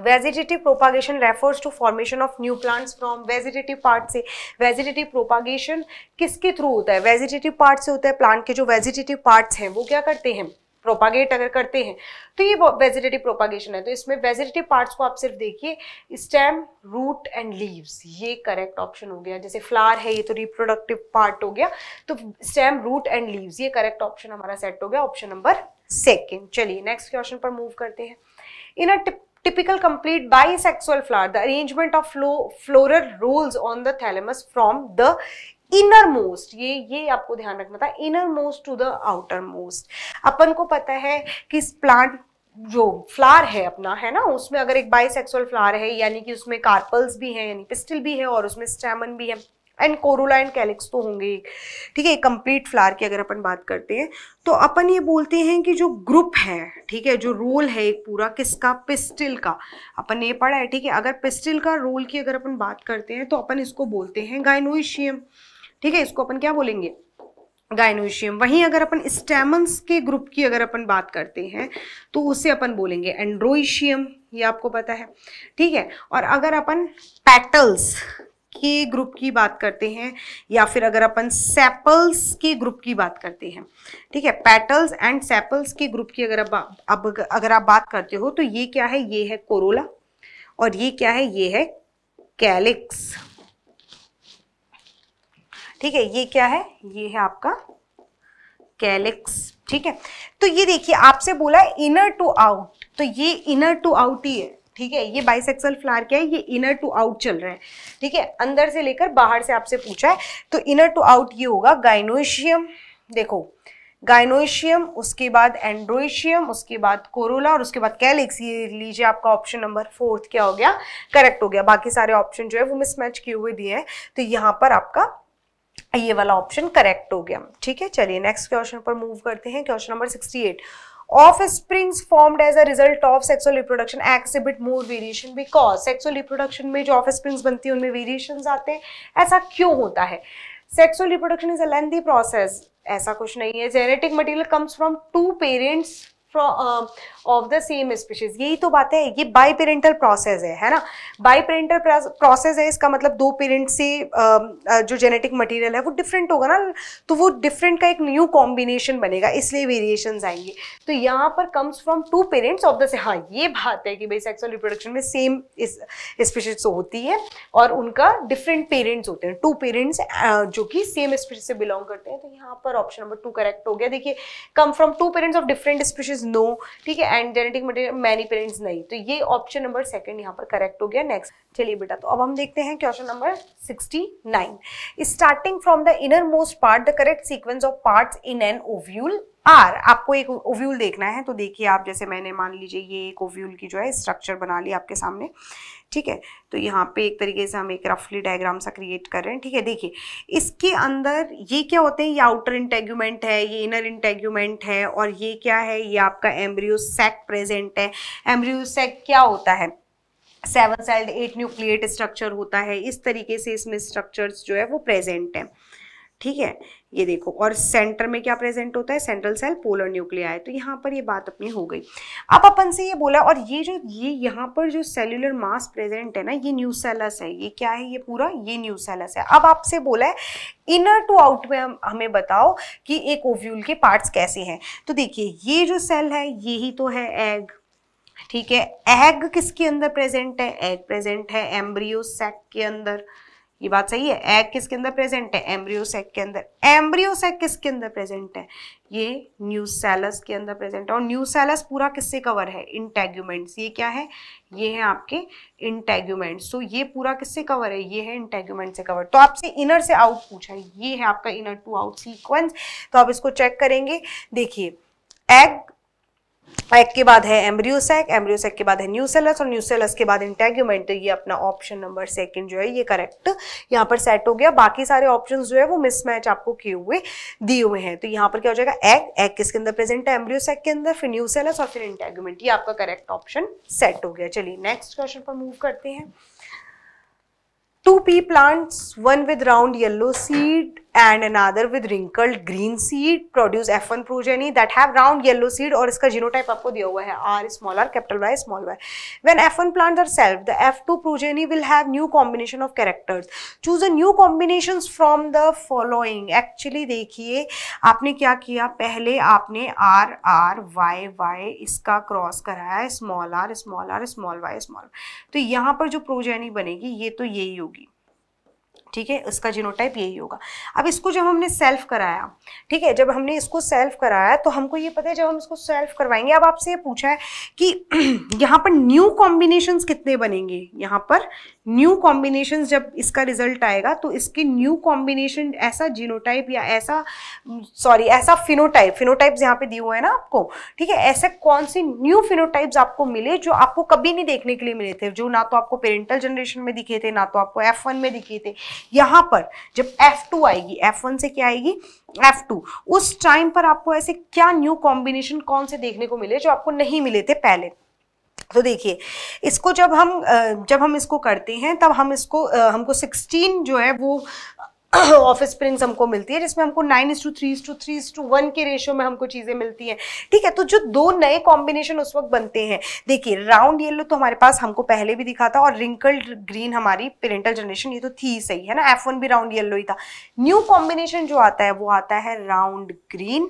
D: vegetative propagation refers to formation of new plants from vegetative part से वेजिटेटिव प्रोपागेशन किसके थ्रू होता है वेजिटेटिव पार्ट से होता है प्लांट के जो वेजिटेटिव पार्ट्स हैं वो क्या करते हैं प्रोपागेट अगर करते हैं तो ये वेजिटेटिव प्रोपागेशन है तो इसमें वेजिटेटिव पार्ट्स को आप सिर्फ देखिए स्टेम रूट एंड लीव्स ये करेक्ट ऑप्शन हो गया जैसे फ्लावर है ये तो रिप्रोडक्टिव पार्ट हो गया तो स्टेम रूट एंड लीव्स ये करेक्ट ऑप्शन हमारा सेट हो गया ऑप्शन नंबर सेकेंड चलिए नेक्स्ट क्वेश्चन पर मूव करते हैं in a Typical complete bisexual flower, the arrangement of flo floral rolls on the thalamus from the innermost ये ये आपको ध्यान रखना था innermost to the outermost अपन को पता है कि इस प्लांट जो फ्लावर है अपना है ना उसमें अगर एक बाइसेक्सुअल फ्लावर है यानी कि उसमें कार्पल्स भी हैं यानी पिस्टल भी है और उसमें स्टेमन भी है एंड कोरोला एंड कैलिक्स तो होंगे ठीक है कंप्लीट फ्लावर की अगर अपन बात करते हैं तो अपन ये बोलते हैं कि जो ग्रुप है ठीक है जो रोल है एक पूरा किसका पिस्टिल का अपन ने पढ़ा है ठीक है अगर पिस्टिल का रोल की अगर अपन बात करते हैं तो अपन इसको बोलते हैं गाइनोइशियम ठीक है इसको अपन क्या बोलेंगे गाइनोशियम वहीं अगर अपन स्टेमन्स के ग्रुप की अगर अपन बात करते हैं तो उसे अपन बोलेंगे एंड्रोइशियम ये आपको पता है ठीक है और अगर अपन पैटल्स के ग्रुप की बात करते हैं या फिर अगर अपन सेपल्स के ग्रुप की बात करते हैं ठीक है पेटल्स एंड सैपल्स के ग्रुप की अगर आप अब अगर आप बात करते हो तो ये क्या है ये है कोरोला और ये क्या है ये है कैलिक्स ठीक है ये क्या है ये है आपका कैलिक्स ठीक है तो ये देखिए आपसे बोला इनर टू आउट तो ये इनर टू आउट ही है ठीक है ये बाइसेक्सल फ्लावर क्या है ये इनर टू आउट चल रहा है ठीक है अंदर से लेकर बाहर से आपसे पूछा है तो इनर टू आउट ये होगा गाइनोशियम देखो गाइनोशियम उसके बाद एंड्रोशियम उसके बाद कोरोला और उसके बाद कैलिक्स ये लीजिए आपका ऑप्शन नंबर फोर्थ क्या हो गया करेक्ट हो गया बाकी सारे ऑप्शन जो है वो मिसमैच किए हुए दिए हैं तो यहाँ पर आपका ये वाला ऑप्शन करेक्ट हो गया ठीक है चलिए नेक्स्ट क्वेश्चन पर मूव करते हैं question number sixty offsprings formed as a result of sexual reproduction exhibit more variation because sexual reproduction में जो ऑफ स्प्रिंग्स बनती है उनमें वेरिएशन आते हैं ऐसा क्यों होता है sexual reproduction is a lengthy process ऐसा कुछ नहीं है genetic material comes from two parents of the same species यही तो बात है ये बाई पेरेंटल प्रोसेस है है ना बाई पेरेंटल प्रोसेस है इसका मतलब दो पेरेंट से um, जो जेनेटिक मटेरियल है वो डिफरेंट होगा ना तो वो डिफरेंट का एक न्यू कॉम्बिनेशन बनेगा इसलिए वेरिएशन आएंगे तो यहाँ पर comes from two parents of the से हाँ ये बात है कि भाई सेक्सुअल रिप्रोडक्शन में सेम स्पीशीज तो होती है और उनका डिफरेंट पेरेंट्स होते हैं टू पेरेंट्स जो कि सेम स्पीशीज से बिलोंग करते हैं तो यहाँ पर ऑप्शन नंबर टू करेक्ट हो गया देखिए come from two parents of different species is no ठीक है and genetic material many parents नहीं तो ये ऑप्शन नंबर सेकंड यहाँ पर करेक्ट हो गया नेक्स्ट चलिए बेटा तो अब हम देखते हैं question number 69 starting from the innermost part the correct sequence of part in an ovule are आपको एक ओव्यूल देखना है तो देखिए आप जैसे मैंने मान लीजिए ये एक ओव्यूल की जो है स्ट्रक्चर बना ली आपके सामने ठीक है तो यहाँ पे एक तरीके से हम एक रफली डायग्राम सा क्रिएट कर रहे हैं ठीक है देखिए इसके अंदर ये क्या होते हैं ये आउटर इंटेग्यूमेंट है ये इनर इंटेग्यूमेंट है और ये क्या है ये आपका एम्ब्रियो प्रेजेंट है एम्ब्रियो क्या होता है seven celled eight nucleate structure होता है इस तरीके से इसमें स्ट्रक्चर्स जो है वो प्रेजेंट है ठीक है ये देखो और सेंटर में क्या प्रेजेंट होता है सेंट्रल सेल पोलर न्यूक्लिया है तो यहाँ पर ये बात अपनी हो गई अब अपन से ये बोला और ये जो ये यहाँ पर जो सेल्युलर मास प्रेजेंट है ना ये न्यूसेलस है ये क्या है ये पूरा ये न्यूसेलस है अब आपसे बोला है इनर टू आउट में हम हमें बताओ कि एक ओव्यूल के पार्ट्स कैसे हैं तो देखिए ये जो सेल है ये ही तो है एग ठीक है एग किसके अंदर प्रेजेंट है एग प्रेजेंट है एम्ब्रियो सेक के अंदर ये बात सही है एग किसके अंदर प्रेजेंट है एम्ब्रियो सेक के अंदर एम्ब्रियो सेक किसके अंदर प्रेजेंट है ये न्यू सेलस के अंदर प्रेजेंट है और न्यू सेलस पूरा किससे कवर है इंटेग्यूमेंट्स ये क्या है ये है आपके इंटेग्यूमेंट्स सो तो ये पूरा किससे कवर है ये है इंटेग्यूमेंट से कवर तो आपसे इनर से आउट पूछा है ये है आपका इनर टू आउट सीक्वेंस तो आप इसको चेक करेंगे देखिए एग एक के बाद है एम्ब्रियोसैक एम्ब्रियोसैक के बाद है न्यूसेलस और न्यूसेलस के बाद इंटेग्यूमेंट तो ये अपना ऑप्शन नंबर सेकंड जो है ये करेक्ट यहाँ पर सेट हो गया बाकी सारे ऑप्शन जो है वो मिसमैच आपको किए हुए दिए हुए हैं तो यहाँ पर क्या हो जाएगा एग एग किसके अंदर प्रेजेंट है एम्ब्रियोसैक के अंदर फिर न्यूसेलस और फिर इंटेग्यूमेंट ये आपका करेक्ट ऑप्शन सेट हो गया चलिए नेक्स्ट क्वेश्चन पर मूव करते हैं two pea plants one with round yellow seed and another with wrinkled green seed produce F1 progeny that have round yellow seed और इसका genotype आपको दिया हुआ है R small r capital Y small y. When F1 plants are self, the F2 progeny will have new combination of characters. Choose a new combinations from the following. Actually देखिए आपने क्या किया पहले आपने R R Y Y इसका cross कराया small r small r small y small तो यहाँ पर जो प्रोजेनी बनेगी ये तो यही होगी ठीक है उसका जीनोटाइप यही होगा अब इसको जब हमने सेल्फ कराया ठीक है जब हमने इसको सेल्फ कराया तो हमको ये पता है जब हम इसको सेल्फ करवाएंगे अब आपसे ये पूछा है कि यहाँ पर न्यू कॉम्बिनेशन कितने बनेंगे यहाँ पर न्यू कॉम्बिनेशन जब इसका रिजल्ट आएगा तो इसके न्यू कॉम्बिनेशन ऐसा जीनोटाइप या ऐसा सॉरी ऐसा फिनोटाइप फिनोटाइप यहाँ पे दिए हुए हैं ना आपको ठीक है ऐसे कौन से न्यू फिनोटाइप्स आपको मिले जो आपको कभी नहीं देखने के लिए मिले थे जो ना तो आपको पेरेंटल जनरेशन में दिखे थे ना तो आपको एफ में दिखे थे यहाँ पर जब एफ आएगी एफ से क्या आएगी F2 उस टाइम पर आपको ऐसे क्या न्यू कॉम्बिनेशन कौन से देखने को मिले जो आपको नहीं मिले थे पहले तो देखिए इसको जब हम जब हम इसको करते हैं तब हम इसको हमको 16 जो है वो ऑफिस प्रिंग्स हमको मिलती है जिसमें हमको nine is to three is to three is to one के रेशियो में हमको चीज़ें मिलती हैं ठीक है तो जो दो नए कॉम्बिनेशन उस वक्त बनते हैं देखिए राउंड येलो तो हमारे पास हमको पहले भी दिखा था और रिंकल्ड ग्रीन हमारी पेरेंटल जनरेशन ये तो थी ही सही है ना एफ वन भी राउंड येलो ही था न्यू कॉम्बिनेशन जो आता है वो आता है round green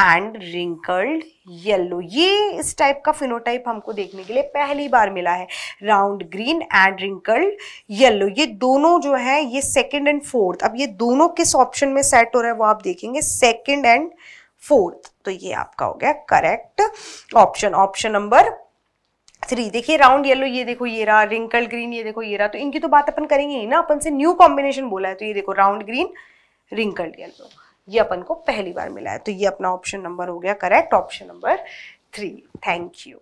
D: and wrinkled yellow ये इस टाइप का फिनोटाइप हमको देखने के लिए पहली बार मिला है round green and wrinkled yellow ये दोनों जो है ये सेकेंड एंड फोर्थ अब ये दोनों किस ऑप्शन में सेट हो रहा है वो आप देखेंगे सेकेंड एंड फोर्थ तो ये आपका हो गया correct option option number three देखिए राउंड येलो ये देखो ये रहा रिंकल ग्रीन ये देखो ये रहा तो इनकी तो बात अपन करेंगे ही ना अपन से न्यू कॉम्बिनेशन बोला है तो ये देखो राउंड ग्रीन रिंकल्ड येलो ये अपन को पहली बार मिला है तो ये अपना ऑप्शन नंबर हो गया correct option number three thank you